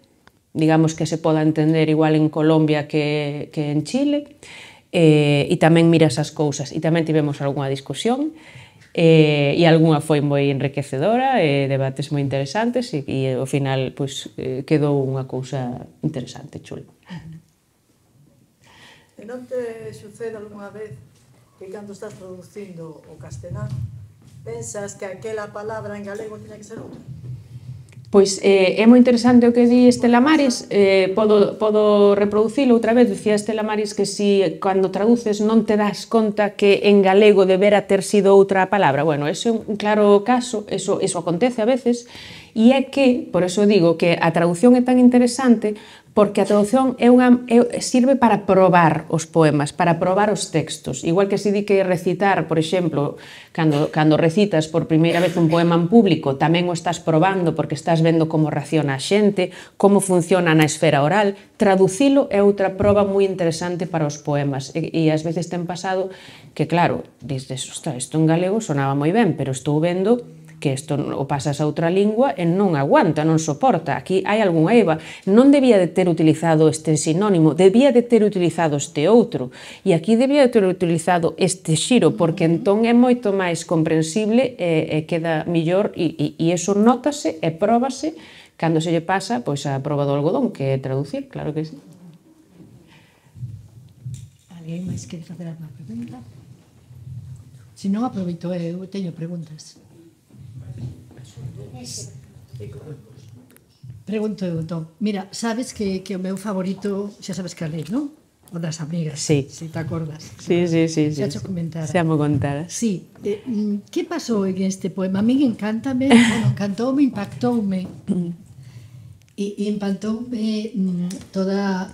digamos que se poda entender igual en Colombia que, que en Chile, eh, e tamén mira esas cousas. E tamén tivemos algunha discusión, eh, e algunha foi moi enriquecedora, eh, debates moi interesantes e, e ao final pois, eh, quedou unha cousa interesante, chula. E non te sucede algunha vez que cando estás traducindo o castelán pensas que aquela palabra en galego tiña que ser outra? Pois eh, é moi interesante o que di Estela Maris, eh, podo, podo reproducilo outra vez, dicía Estela Maris que si cando traduces non te das conta que en galego debera ter sido outra palabra. Bueno, ese é un claro caso, eso, eso acontece a veces, e é que, por eso digo que a traducción é tan interesante porque a traducción é unha, é, sirve para probar os poemas, para probar os textos. Igual que se di que recitar, por exemplo, cando, cando recitas por primeira vez un poema en público, tamén o estás probando porque estás vendo como reacciona a xente, como funciona na esfera oral. Traducilo é outra proba moi interesante para os poemas. E, e ás veces ten pasado que, claro, dices, isto en galego sonaba moi ben, pero estou vendo que isto o pasas a outra lingua e non aguanta, non soporta. Aquí hai algunha eva. Non debía de ter utilizado este sinónimo, debía de ter utilizado este outro. E aquí debía de ter utilizado este xiro, porque entón é moito máis comprensible e, e queda millor e, e, e iso notase e próbase cando se lle pasa pois a prova do algodón, que é traducir, claro que sí. Alguén máis quere facer alguna pregunta? Se non aproveito, eu teño preguntas. Pregunto, entón. Mira, sabes que, que o meu favorito, xa sabes que a lei, non? O das amigas, sí. se te acordas. Sí, sí, sí. Xa sí, comentara. Xa mo contara. Sí. Eh, mm, que pasou en este poema? A mí encantame, bueno, encantoume, impactoume. e, mm. e impactoume mm, toda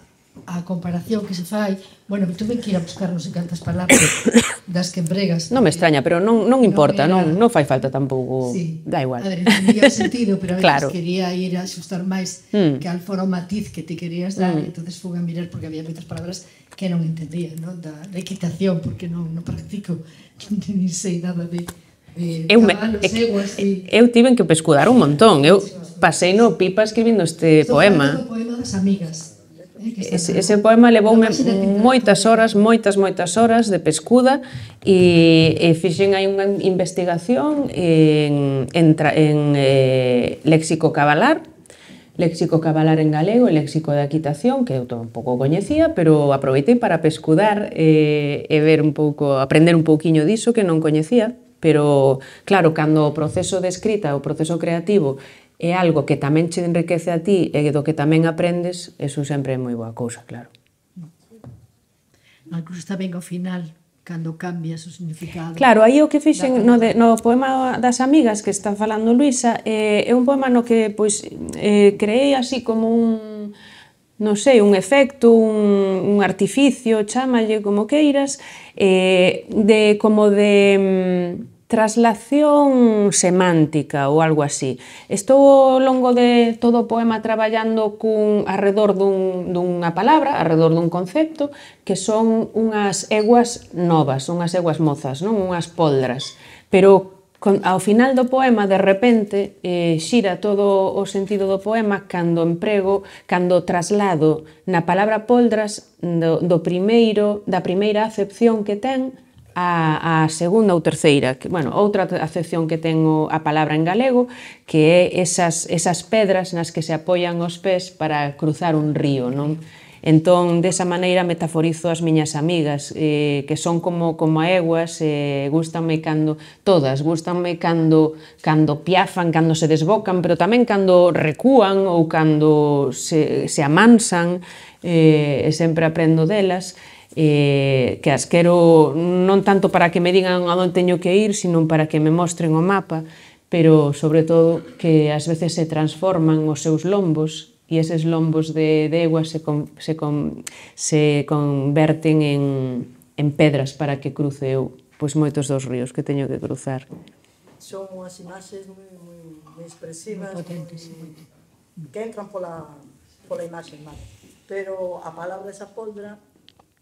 a comparación que se fai, bueno, tuve que ir a buscar non sei cantas palabras das que empregas. Non me extraña, pero non, non importa, non, era... non, non fai falta tampouco, sí. da igual. A ver, tenía o sentido, pero a veces claro. quería ir a xustar máis mm. que al foro matiz que te querías dar, mm. entonces fui a mirar porque había moitas palabras que non entendía, ¿no? Da, da equitación, porque non, non practico, non sei nada de, Eh, eu, me, eguas, eu tiven que pescudar un montón, eu pasei no pipa escribindo este poema. o poema das amigas Ese, ese poema levoume moitas horas, moitas, moitas horas de pescuda e, e fixen aí unha investigación en, en, en eh, léxico cabalar, léxico cabalar en galego e léxico da equitación, que eu tampouco coñecía, pero aproveitei para pescudar eh, e ver un pouco, aprender un pouquiño diso que non coñecía pero claro, cando o proceso de escrita, o proceso creativo é algo que tamén che enriquece a ti e do que tamén aprendes, eso sempre é moi boa cousa, claro. Incluso está ben ao final, cando cambia o significado. Claro, aí o que fixen no, de, no poema das amigas que está falando Luisa, eh, é un poema no que pois, eh, creei así como un non sei, un efecto, un, un artificio, chámalle como queiras, eh, de como de... Mm, traslación semántica ou algo así. Estou ao longo de todo o poema traballando cun arredor dun, dunha palabra, arredor dun concepto, que son unhas eguas novas, unhas eguas mozas, non unhas poldras. Pero con, ao final do poema, de repente, eh, xira todo o sentido do poema cando emprego, cando traslado na palabra poldras do, do primeiro, da primeira acepción que ten, a, a segunda ou terceira, que, bueno, outra acepción que ten a palabra en galego, que é esas, esas pedras nas que se apoian os pés para cruzar un río, non? Entón, desa maneira metaforizo as miñas amigas, eh, que son como como eguas, eh, gustanme cando todas, gustanme cando cando piafan, cando se desbocan, pero tamén cando recúan ou cando se, se amansan, eh, e sempre aprendo delas eh, que as quero non tanto para que me digan a onde teño que ir, sino para que me mostren o mapa, pero sobre todo que ás veces se transforman os seus lombos e eses lombos de, de se, con, se, con, se converten en, en pedras para que cruce eu pois moitos dos ríos que teño que cruzar. Son unhas imaxes moi, moi, moi expresivas, moi potentes, moi, que entran pola, pola imaxe, vale. pero a palabra esa poldra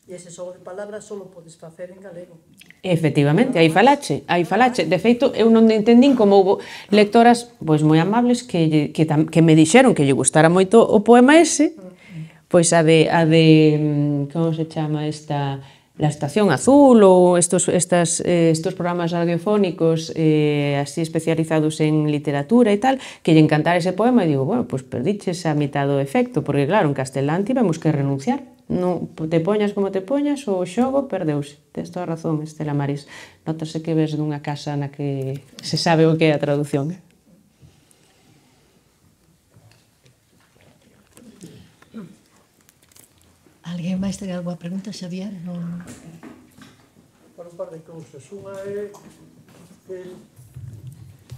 E ese xogo de palabras só podes facer en galego. Efectivamente, aí falache, aí falache. De feito, eu non entendín como houve lectoras pois moi amables que, que, tam, que me dixeron que lle gustara moito o poema ese, pois a de, a de mm, como se chama esta La Estación Azul ou estos, estas, eh, estos programas radiofónicos eh, así especializados en literatura e tal, que lle encantara ese poema e digo, bueno, pois pues perdiches a mitad do efecto, porque claro, en castelán tivemos que renunciar no, te poñas como te poñas o xogo perdeuse. Tens toda razón, Estela Maris. Notase que ves dunha casa na que se sabe o que é a traducción. Eh? Alguén máis ten algunha pregunta, Xavier? Non... Por un par de cousas. Unha é que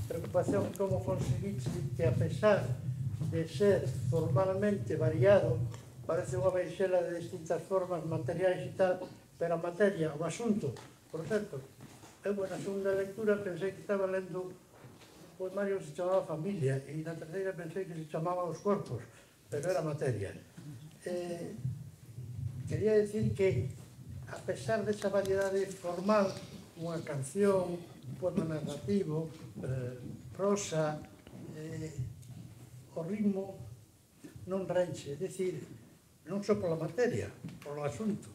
preocupación como conseguirse que a pesar de ser formalmente variado parece unha baixela de distintas formas materiais e tal, pero a materia, o asunto, por certo, eu na segunda lectura pensei que estaba lendo o Mario se chamaba Familia e na terceira pensei que se chamaba Os Corpos, pero era materia. Eh, quería decir que a pesar esa variedade formal, unha canción, un poema narrativo, eh, prosa, eh, o ritmo non renche, é dicir, non só pola materia, polo asunto,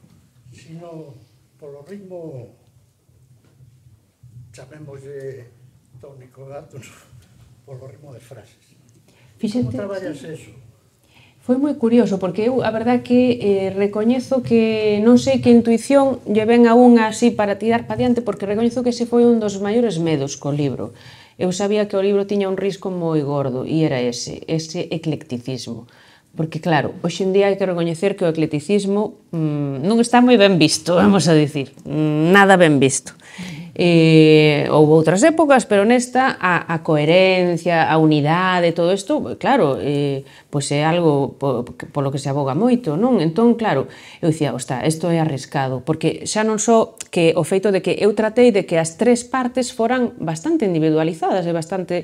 sino polo ritmo de tónico datos polo ritmo de frases. Fixente, Como traballas sí. eso? Foi moi curioso, porque eu a verdad que eh, recoñezo que non sei que intuición lle ven a unha así para tirar pa diante, porque recoñezo que ese foi un dos maiores medos co libro. Eu sabía que o libro tiña un risco moi gordo, e era ese, ese eclecticismo. Porque claro, hoxe en día hai que recoñecer que o ecleticismo mmm, non está moi ben visto, vamos a dicir, nada ben visto eh, houve outras épocas, pero nesta a, a coherencia, a unidade, todo isto, claro, eh, pois é algo polo que se aboga moito, non? Entón, claro, eu dicía, osta, isto é arriscado, porque xa non só que o feito de que eu tratei de que as tres partes foran bastante individualizadas e bastante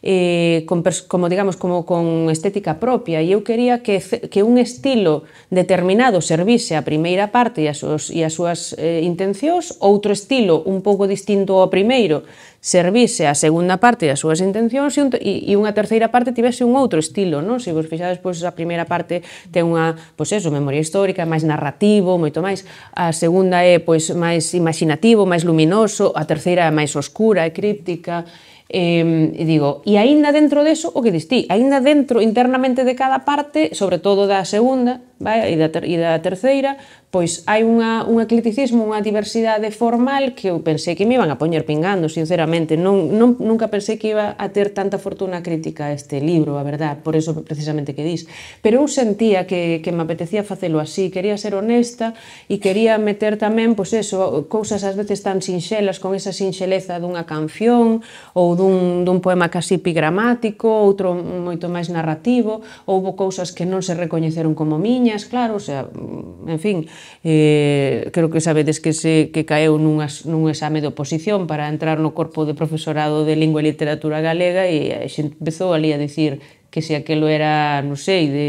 eh, con, como digamos como con estética propia e eu quería que, que un estilo determinado servise a primeira parte e as, os, e as súas eh, intencións, outro estilo un pouco distinto ao primeiro servise a segunda parte das súas intencións e, un, e, unha terceira parte tivese un outro estilo, non? Se vos fixades, pois a primeira parte ten unha, pois eso, memoria histórica, máis narrativo, moito máis. A segunda é pois máis imaginativo, máis luminoso, a terceira é máis oscura e críptica. Eh, e digo, e aínda dentro deso o que distí, aínda dentro internamente de cada parte, sobre todo da segunda, vai? E da, ter, e da terceira, pois hai unha, un eclecticismo, unha diversidade formal que eu pensei que me iban a poñer pingando, sinceramente. Non, non, nunca pensei que iba a ter tanta fortuna crítica este libro, a verdad, por eso precisamente que dis. Pero eu sentía que, que me apetecía facelo así, quería ser honesta e quería meter tamén, pois eso, cousas ás veces tan sinxelas, con esa sinxeleza dunha canción ou dun, dun poema casi epigramático, outro moito máis narrativo, houbo cousas que non se recoñeceron como miña, viñas, claro, o sea, mm, en fin, eh, creo que sabedes que se que caeu as, nun exame de oposición para entrar no corpo de profesorado de Lingua e Literatura Galega e a xente empezou ali a dicir que se aquelo era, non sei, de,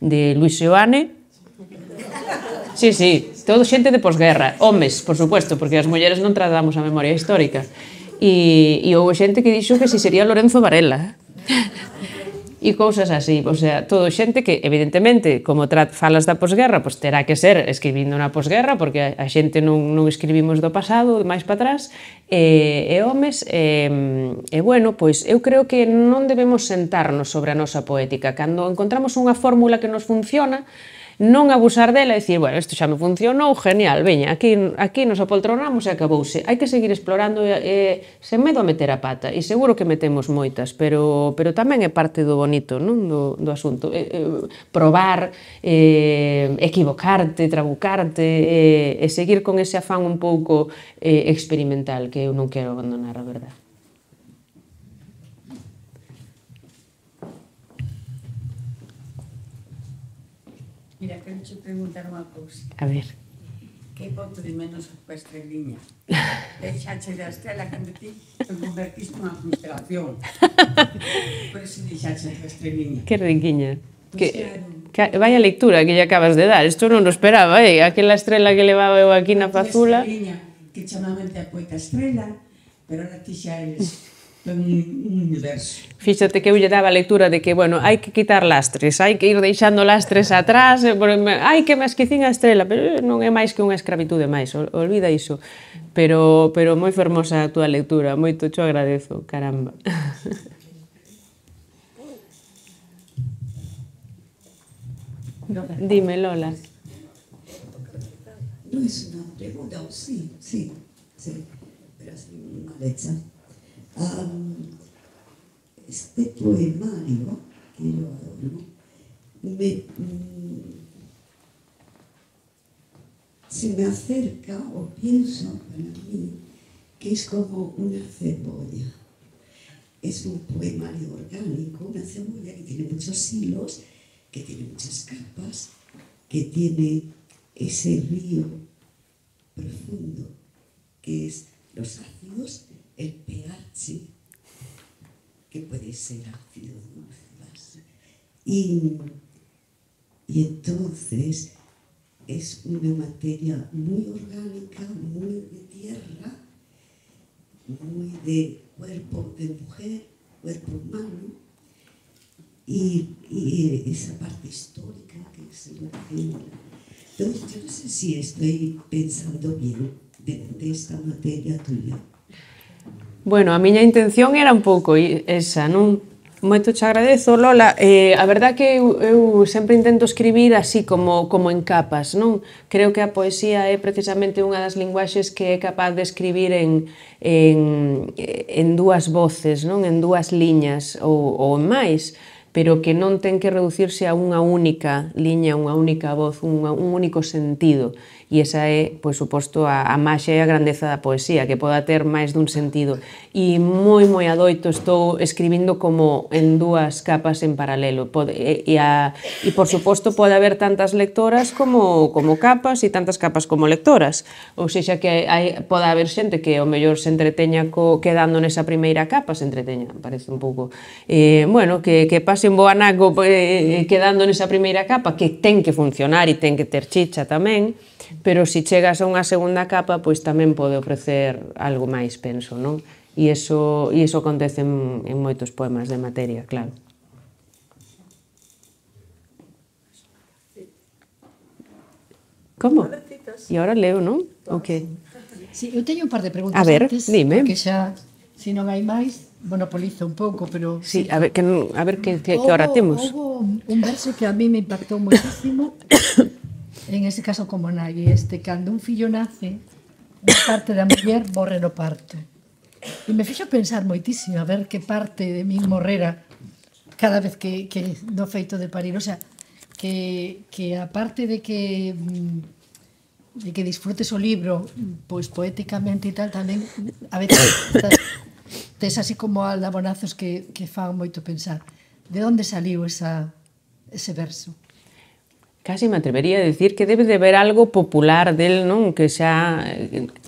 de Luis Seoane, Sí, sí, todo xente de posguerra, homes, por supuesto, porque as mulleres non tratamos a memoria histórica. E, e houve xente que dixo que si sería Lorenzo Varela e cousas así, o sea, todo xente que evidentemente, como falas da posguerra, pois pues, terá que ser escribindo na posguerra porque a xente non, non escribimos do pasado, máis para atrás, e, e homes, e, e bueno, pois eu creo que non debemos sentarnos sobre a nosa poética. Cando encontramos unha fórmula que nos funciona, non abusar dela e dicir, bueno, isto xa me funcionou, genial, veña, aquí, aquí nos apoltronamos e acabouse. Hai que seguir explorando e, e sen medo a meter a pata, e seguro que metemos moitas, pero, pero tamén é parte do bonito non? Do, do asunto. E, e, probar, e, equivocarte, trabucarte, e, e seguir con ese afán un pouco e, eh, experimental que eu non quero abandonar, a verdade. preguntar unha cousa. A ver. Que boto de menos a tua estreliña. Deixaxe da estrela cando ti te convertiste unha constelación. Por iso deixaxe a estreliña. Que renquiña. Que, que, vai a lectura que lle acabas de dar. Isto non o esperaba, eh? Aquela estrela que levaba eu aquí na fazula. Que chamamente a poeta estrela, pero ahora ti xa eres un, universo. Fíxate que eu lle daba a lectura de que, bueno, hai que quitar lastres, hai que ir deixando lastres atrás, hai eh, que me a estrela, pero eh, non é máis que unha escravitude máis, olvida iso. Pero, pero moi fermosa a túa lectura, moito cho agradezo, caramba. Dime, Lola. Non é unha pregunta, sí, sí, sí, pero é unha lecha. este poemario que yo adoro mm, se me acerca o pienso para mí que es como una cebolla. Es un poemario orgánico, una cebolla que tiene muchos hilos, que tiene muchas capas, que tiene ese río profundo que es los ácidos, el pH ¿sí? que puede ser ácido, Y, entonces es una materia muy orgánica, muy de tierra, muy de cuerpo de mujer, cuerpo humano, y, esa parte histórica que el lo Entonces, yo no sé si estoy pensando bien de esta materia tuya. Bueno, a miña intención era un pouco esa, non? Moito te agradezo, Lola. Eh, a verdad que eu, eu sempre intento escribir así como, como en capas, non? Creo que a poesía é precisamente unha das linguaxes que é capaz de escribir en, en, en dúas voces, non? En dúas liñas ou, ou en máis pero que non ten que reducirse a unha única liña, unha única voz, un, un único sentido e esa é, pois, suposto, a, a máxia e a grandeza da poesía, que poda ter máis dun sentido. E moi, moi adoito estou escribindo como en dúas capas en paralelo. Pode, e, e, a, e por suposto, pode haber tantas lectoras como, como capas e tantas capas como lectoras. Ou seja, que hai, pode haber xente que o mellor se entreteña co, quedando nesa primeira capa, se entreteña, parece un pouco... Eh, bueno, que, que pase un boanaco eh, eh, quedando nesa primeira capa, que ten que funcionar e ten que ter chicha tamén, pero se si chegas a unha segunda capa, pois tamén pode ofrecer algo máis, penso, non? E iso, e iso acontece en, en moitos poemas de materia, claro. Como? E agora leo, non? O okay. Sí, eu teño un par de preguntas a ver, antes, dime. porque xa, se si non hai máis, monopolizo un pouco, pero... Sí, a ver que, a ver que, que, que hora temos. Houve un verso que a mí me impactou moitísimo, en ese caso como nai, este, cando un fillo nace, de parte da muller morre no parto. E me fixo pensar moitísimo a ver que parte de min morrera cada vez que, que do feito de parir. O sea, que, que a parte de que mm, de que disfrutes o libro pois poéticamente e tal tamén a veces tes así como aldabonazos que, que fan moito pensar de onde saliu esa, ese verso? casi me atrevería a decir que debe de haber algo popular del, non? Que xa,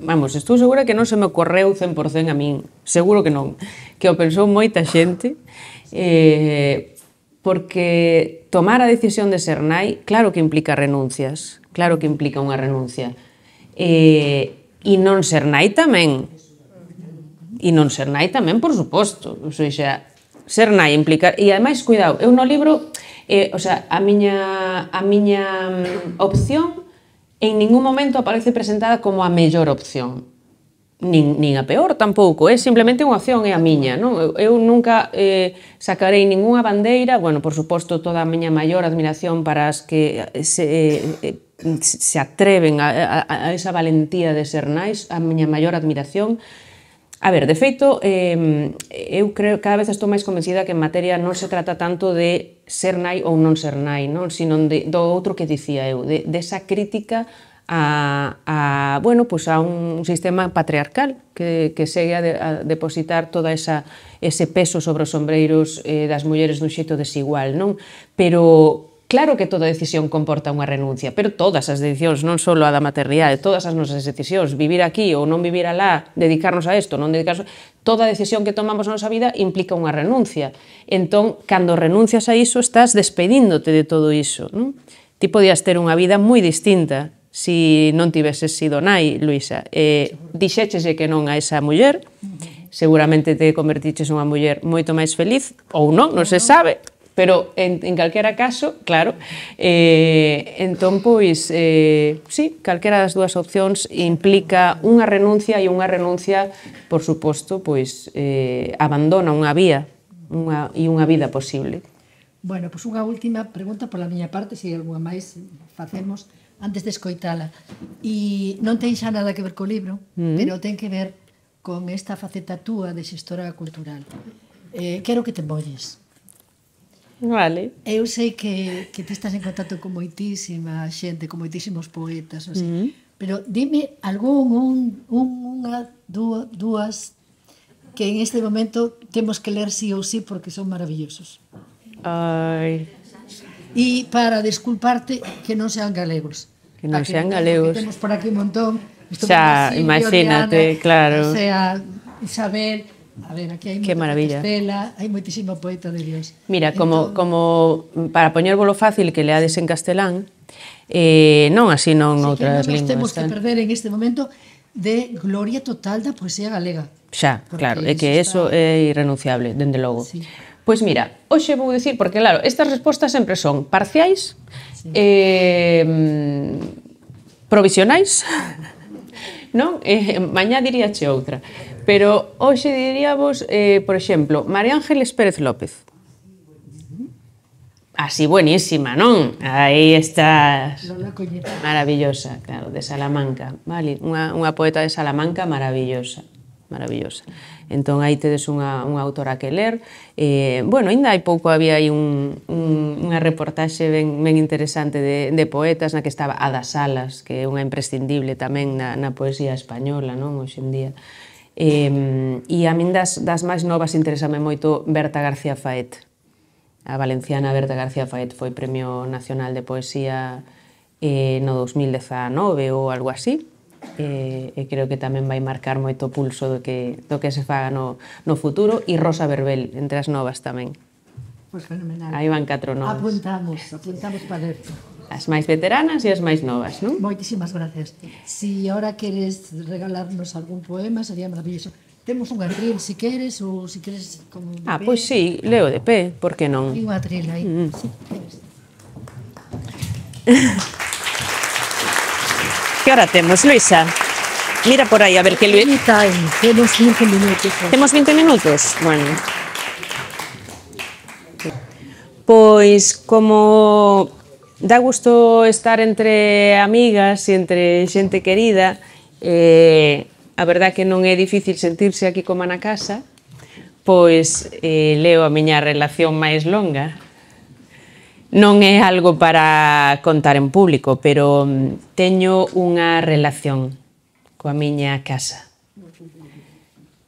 vamos, estou segura que non se me ocorreu 100% a min, seguro que non, que o pensou moita xente, eh, porque tomar a decisión de ser nai, claro que implica renuncias, claro que implica unha renuncia, eh, e non ser nai tamén, e non ser nai tamén, por suposto, ou seja, ser nai implicar e ademais cuidado, eu no libro eh, o sea, a miña a miña mm, opción en ningún momento aparece presentada como a mellor opción. Nin, nin a peor tampouco, é simplemente unha opción é a miña, non? Eu, eu nunca eh, sacarei ningunha bandeira, bueno, por suposto toda a miña maior admiración para as que eh, se, eh, eh, se atreven a, a, a esa valentía de ser nais, a miña maior admiración, A ver, de feito, eh, eu creo cada vez estou máis convencida que en materia non se trata tanto de ser nai ou non ser nai, non? sino de, do outro que dicía eu, de, desa de crítica a, a, bueno, pues a un sistema patriarcal que, que segue a, de, a depositar toda esa ese peso sobre os sombreiros eh, das mulleres dun xeito desigual, non? Pero Claro que toda decisión comporta unha renuncia, pero todas as decisións, non só a da maternidade, todas as nosas decisións, vivir aquí ou non vivir alá, dedicarnos a isto, non dedicarnos... Toda decisión que tomamos na nosa vida implica unha renuncia. Entón, cando renuncias a iso, estás despedíndote de todo iso. Non? Ti podías ter unha vida moi distinta si non tiveses sido nai, Luisa. Eh, dixéchese que non a esa muller, seguramente te convertiches unha muller moito máis feliz, ou non, non se sabe, Pero en, en calquera caso, claro, eh, entón, pois, eh, sí, calquera das dúas opcións implica unha renuncia e unha renuncia, por suposto, pois, eh, abandona unha vía unha, e unha vida posible. Bueno, pois unha última pregunta pola miña parte, se algunha máis facemos antes de escoitala. E non ten xa nada que ver co libro, mm. pero ten que ver con esta faceta túa de xestora cultural. Eh, quero que te molles. Vale. Eu sei que, que te estás en contacto con muchísima gente, con muchísimos poetas, así. Mm-hmm. Pero dime algún, un, un, que en este momento tenemos que leer sí o sí porque son maravillosos. ay y para desculparte que no sean galegos. Que non sean galegos. para por aquí un montón. sea, imagínate, claro. O sea, Isabel, A ver, aquí hai que maravilla. Estela, hai moitísima poeta de Dios. Mira, como, entón... como para bolo fácil que leades en castelán, eh, non así non sí, outras linguas. temos que perder en este momento de gloria total da poesía galega. Xa, claro, é que eso está... é irrenunciable, dende logo. Sí. Pois mira, hoxe vou dicir, porque claro, estas respostas sempre son parciais, sí. eh, provisionais, non? Eh, mañá diríache outra. Pero hoxe vos, eh, por exemplo, María Ángeles Pérez López. Así buenísima, non? Aí está Maravillosa, claro, de Salamanca. Vale, unha, unha poeta de Salamanca maravillosa maravillosa. Entón aí tedes unha, unha autora que ler. Eh, bueno, ainda hai pouco había aí un, un, unha reportaxe ben, ben interesante de, de poetas na que estaba Ada Salas, que é unha imprescindible tamén na, na poesía española, non, hoxe en día. Eh, e a min das, das máis novas interesame moito Berta García Faet. A valenciana Berta García Faet foi Premio Nacional de Poesía eh, no 2019 ou algo así e, e creo que tamén vai marcar moito pulso do que, do que se faga no, no futuro e Rosa Verbel entre as novas tamén. Pois pues fenomenal. Aí van catro novas. Apuntamos, apuntamos para esto. As máis veteranas e as máis novas, non? Moitísimas gracias. Si ahora queres regalarnos algún poema, sería maravilloso. Temos un atril, si queres, ou si queres como Ah, pois pues sí, leo de pé, por que non? un atril aí, mm. Sí, Que hora temos, Luisa? Mira por aí, a ver que... Luis... Temos 20 minutos. Temos 20 minutos? Bueno. Pois, como dá gusto estar entre amigas e entre xente querida, eh, a verdad que non é difícil sentirse aquí como na casa, pois eh, leo a miña relación máis longa non é algo para contar en público, pero mm, teño unha relación coa miña casa.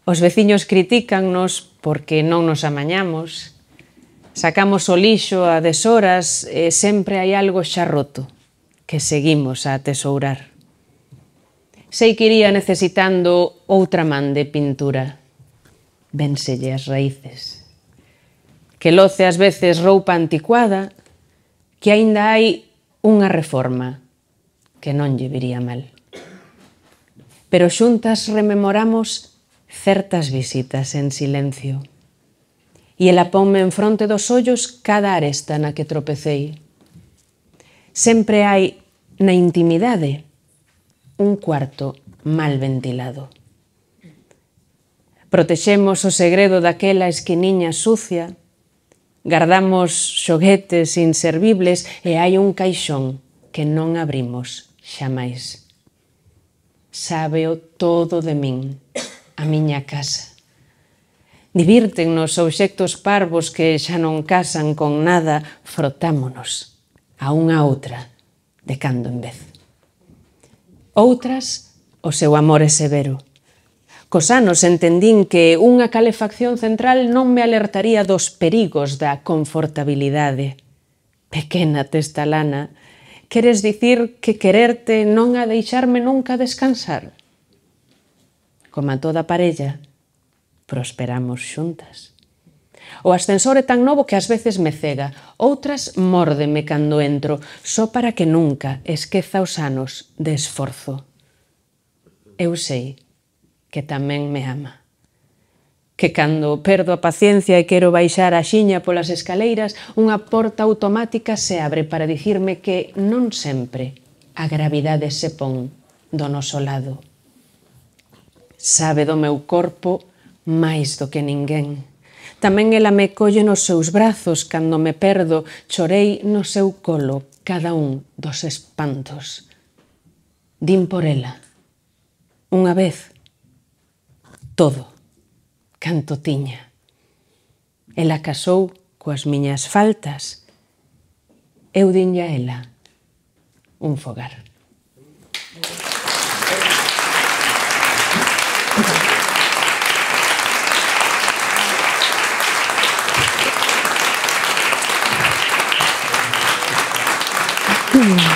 Os veciños critícannos porque non nos amañamos, sacamos o lixo a deshoras e sempre hai algo xa roto que seguimos a atesourar. Sei que iría necesitando outra man de pintura. Vénselle as raíces. Que loce ás veces roupa anticuada que aínda hai unha reforma que non lle viría mal. Pero xuntas rememoramos certas visitas en silencio. E ela ponme en fronte dos ollos cada aresta na que tropecei. Sempre hai na intimidade un cuarto mal ventilado. Protexemos o segredo daquela esquiniña sucia Gardamos xoguetes inservibles e hai un caixón que non abrimos xa máis. Sábeo todo de min, a miña casa. nos obxectos parvos que xa non casan con nada, frotámonos a unha outra, de cando en vez. Outras, o seu amor é severo, Cos anos entendín que unha calefacción central non me alertaría dos perigos da confortabilidade. Pequena testalana, queres dicir que quererte non a deixarme nunca descansar? Como a toda parella, prosperamos xuntas. O ascensor é tan novo que ás veces me cega, outras mórdeme cando entro, só para que nunca esqueza os anos de esforzo. Eu sei que tamén me ama que cando perdo a paciencia e quero baixar a xiña polas escaleiras, unha porta automática se abre para dicirme que non sempre a gravidade se pon do noso lado. Sabe do meu corpo máis do que ninguén. Tamén ela me colle nos seus brazos cando me perdo, chorei no seu colo cada un dos espantos. Din por ela. Unha vez, todo, canto tiña. Ela casou coas miñas faltas. Eu dinlle a ela un fogar. Mm-hmm.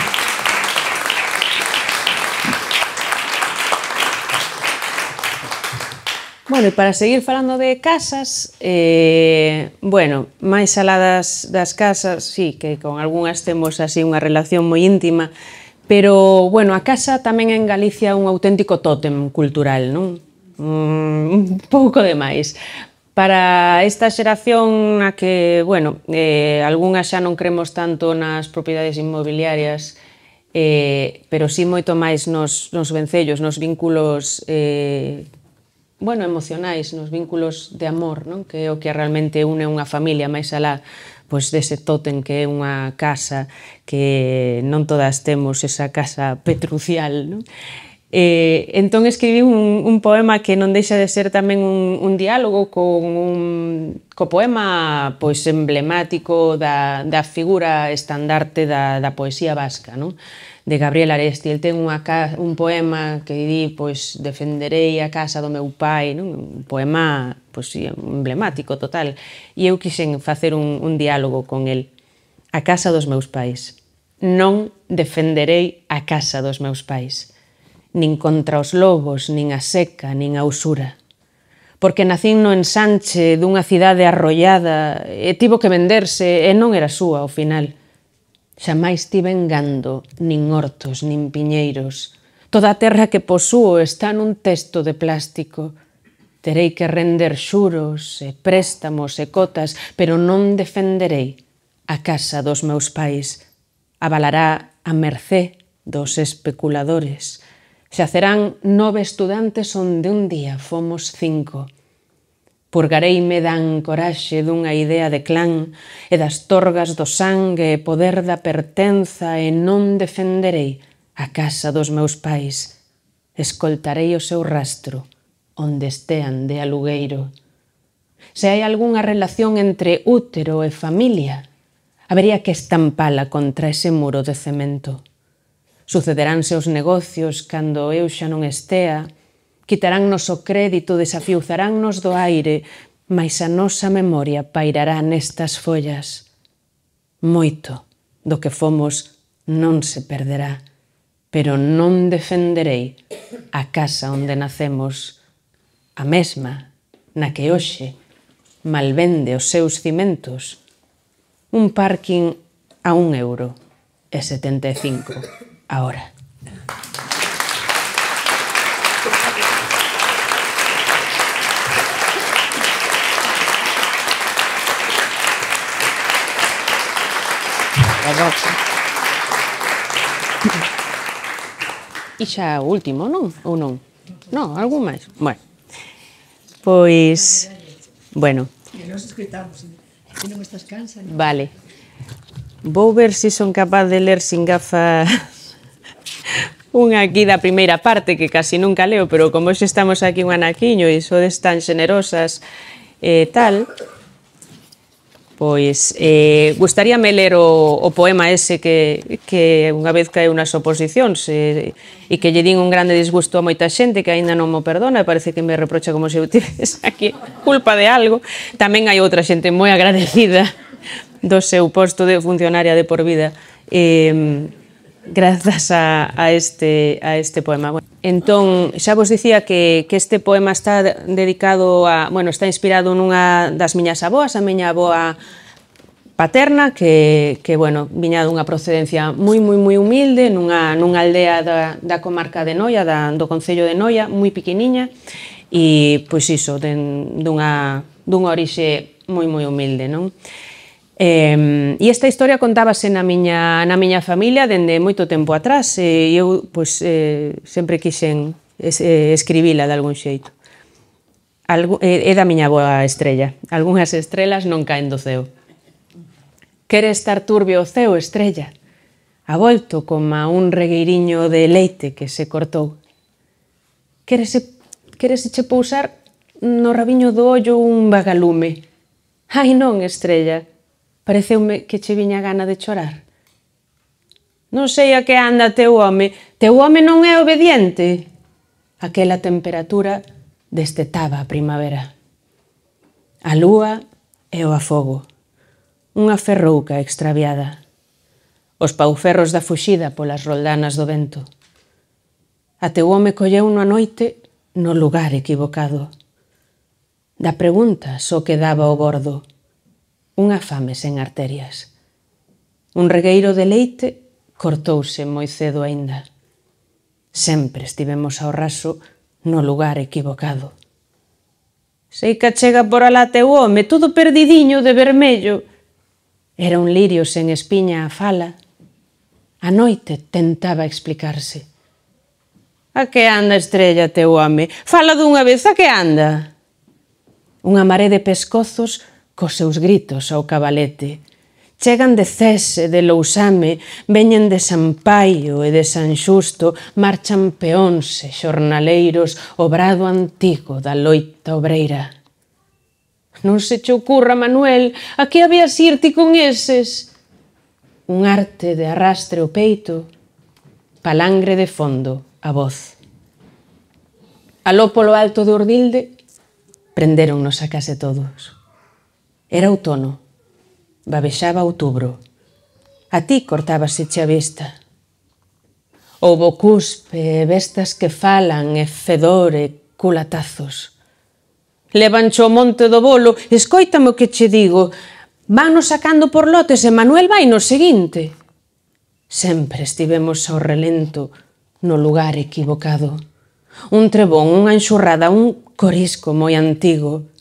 Bueno, e para seguir falando de casas, eh, bueno, máis aladas das, casas, sí, que con algunhas temos así unha relación moi íntima, pero, bueno, a casa tamén en Galicia é un auténtico tótem cultural, non? Mm, un pouco máis. Para esta xeración a que, bueno, eh, algunhas xa non cremos tanto nas propiedades inmobiliarias, eh, pero sí moito máis nos, nos vencellos, nos vínculos eh, bueno, emocionais, nos vínculos de amor, non? que é o que realmente une unha familia máis alá pois dese tótem que é unha casa que non todas temos esa casa petrucial, non? Eh, entón escribí un, un poema que non deixa de ser tamén un, un diálogo con un co poema pois emblemático da, da figura estandarte da, da poesía vasca, non? de Gabriel Aresti. El ten unha un poema que di pois defenderei a casa do meu pai, non? un poema pois, emblemático total. E eu quixen facer un, un diálogo con el. A casa dos meus pais. Non defenderei a casa dos meus pais, nin contra os lobos, nin a seca, nin a usura porque nacín no ensanche dunha cidade arrollada e tivo que venderse e non era súa ao final. Xamais tiven gando, nin hortos, nin piñeiros. Toda a terra que posúo está nun texto de plástico. Terei que render xuros e préstamos e cotas, pero non defenderei a casa dos meus pais. Avalará a mercé dos especuladores. Xacerán nove estudantes onde un día fomos cinco. Purgareime dan coraxe dunha idea de clan e das torgas do sangue e poder da pertenza e non defenderei a casa dos meus pais. Escoltarei o seu rastro onde estean de alugueiro. Se hai algunha relación entre útero e familia, habería que estampala contra ese muro de cemento. Sucederánse os negocios cando eu xa non estea quitarannos o crédito, desafiuzarannos do aire, mais a nosa memoria pairará nestas follas. Moito do que fomos non se perderá, pero non defenderei a casa onde nacemos, a mesma na que hoxe malvende os seus cimentos. Un parking a un euro e 75 a hora. Rebote. E xa o último, non? Ou non? Non, algún máis? Bueno. Pois, bueno. nos escritamos, e eh. non estás cansa. Vale. Vou ver se si son capaz de ler sin gafa unha aquí da primeira parte que casi nunca leo, pero como hoxe estamos aquí un anaquiño e sodes tan xenerosas e eh, tal, Pois, eh, gustaríame ler o, o poema ese que, que unha vez caeu nas oposicións eh, e que lle din un grande disgusto a moita xente que aínda non mo perdona e parece que me reprocha como se eu tivese aquí culpa de algo. Tamén hai outra xente moi agradecida do seu posto de funcionaria de por vida. Eh, grazas a, a, este, a este poema. Bueno, entón, xa vos dicía que, que este poema está dedicado a... Bueno, está inspirado nunha das miñas aboas, a miña aboa paterna que, que bueno, viña dunha procedencia moi moi moi humilde nunha, nunha aldea da, da comarca de Noia da, do Concello de Noia, moi pequeniña e pois iso, den, dunha, dunha orixe moi moi humilde non? E, e esta historia contábase na miña, na miña familia dende moito tempo atrás e eu pois, eh, sempre quixen es, eh, escribila de algún xeito. Algo, eh, é da miña boa estrella. Algúnas estrelas non caen do ceo. Quere estar turbio o ceo, estrella. volto como un regueiriño de leite que se cortou. Quere querese che pousar no rabiño do ollo un vagalume. Ai non, estrella, pareceume que che viña gana de chorar. Non sei a que anda teu home, teu home non é obediente. Aquela temperatura destetaba a primavera. A lúa e o afogo. Unha ferrouca extraviada. Os pauferros da fuxida polas roldanas do vento. A teu home colleu unha noite no lugar equivocado. Da pregunta só quedaba o bordo unha fame sen arterias. Un regueiro de leite cortouse moi cedo aínda. Sempre estivemos ao raso no lugar equivocado. Sei que chega por alá teu home, todo perdidiño de vermello. Era un lirio sen espiña a fala. A noite tentaba explicarse. A que anda estrella teu home? Fala dunha vez a que anda. Unha maré de pescozos cos seus gritos ao cabalete. Chegan de Cese, de Lousame, veñen de San Paio e de San Xusto, marchan peóns e xornaleiros o brado antigo da loita obreira. Non se che ocurra, Manuel, a que habías irti con eses? Un arte de arrastre o peito, palangre de fondo a voz. Aló polo alto de Ordilde, prendéronnos a case todos. Era outono. Babexaba outubro. A ti cortábase che a vista. Houbo cuspe e bestas que falan e fedor e culatazos. Levancho o monte do bolo, escoítame o que che digo. Vano sacando por lotes e Manuel vai no seguinte. Sempre estivemos ao relento no lugar equivocado. Un trebón, unha enxurrada, un corisco moi antigo.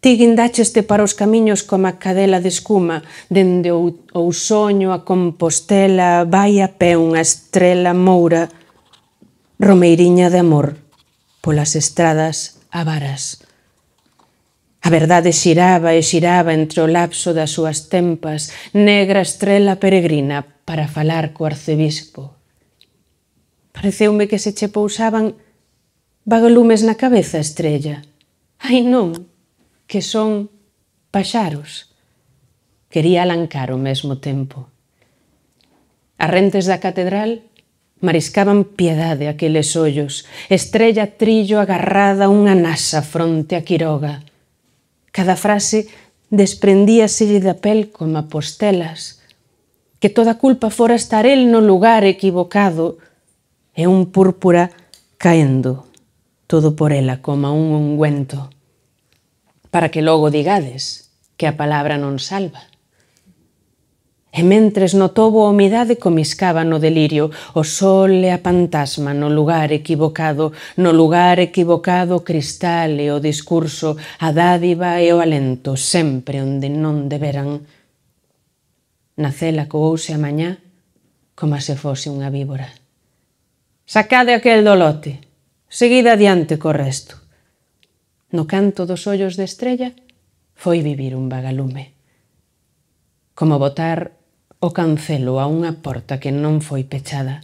Ti guindacheste para os camiños coma cadela de escuma, dende o, o soño a Compostela, vai a pé unha estrela moura, romeiriña de amor, polas estradas avaras. A verdade xiraba e xiraba entre o lapso das súas tempas, negra estrela peregrina para falar co arcebispo. Pareceume que se che pousaban vagalumes na cabeza estrella. Ai non, que son paxaros. Quería alancar ao mesmo tempo. As rentes da catedral mariscaban piedade aqueles ollos, estrella trillo agarrada unha nasa fronte a Quiroga. Cada frase desprendíaselle da pel como apostelas, que toda culpa fora estar el no lugar equivocado e un púrpura caendo, todo por ela como un ungüento para que logo digades que a palabra non salva. E mentres no tobo a humidade comiscaba no delirio o sol e a pantasma no lugar equivocado, no lugar equivocado cristal e o discurso, a dádiva e o alento, sempre onde non deberan. Na cela a mañá como se fose unha víbora. Sacade aquel dolote, seguida adiante co resto no canto dos ollos de estrella, foi vivir un vagalume. Como botar o cancelo a unha porta que non foi pechada.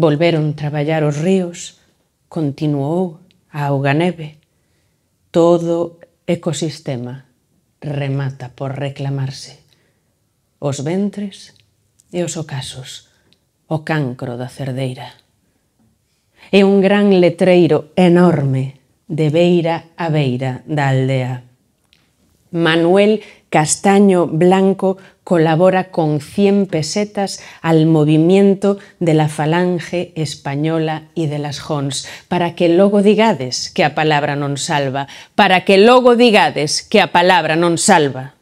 Volveron traballar os ríos, continuou a auga neve. Todo ecosistema remata por reclamarse. Os ventres e os ocasos, o cancro da cerdeira. É un gran letreiro enorme de beira a beira da aldea. Manuel Castaño Blanco colabora con 100 pesetas al movimiento de la Falange Española y de las Jons, para que luego digades que a palabra non salva, para que luego digades que a palabra non salva.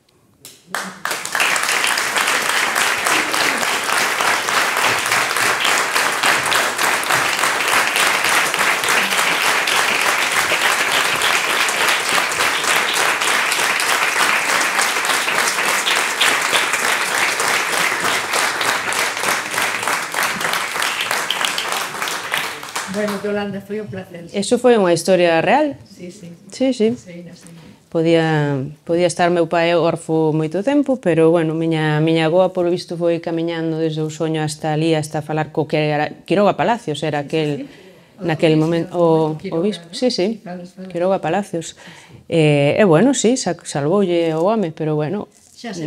Holanda, foi un placer. Eso foi unha historia real? Sí, sí. Sí, sí. sí, no, sí. Podía, podía estar meu pai orfo moito tempo, pero, bueno, miña, miña goa, por visto, foi camiñando desde o soño hasta ali, hasta falar co que era Quiroga Palacios, era aquel... Sí, sí. O naquel momento o, o bispo, sí, sí, claro, Quiroga Palacios. Sí, sí. Eh, e bueno, sí, salvoulle o home, pero bueno,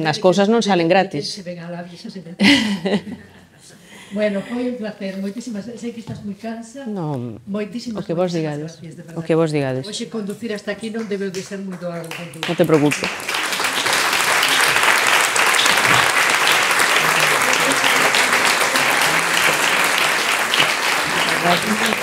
nas cousas non salen gratis. Se ven a la visa, se Bueno, foi un placer, moitísimas, sei que estás moi cansa. No, moitísimas o que vos digades. Gracias, o que vos digades. Hoxe conducir hasta aquí non debeu de ser moi doado Non te preocupes. Gracias.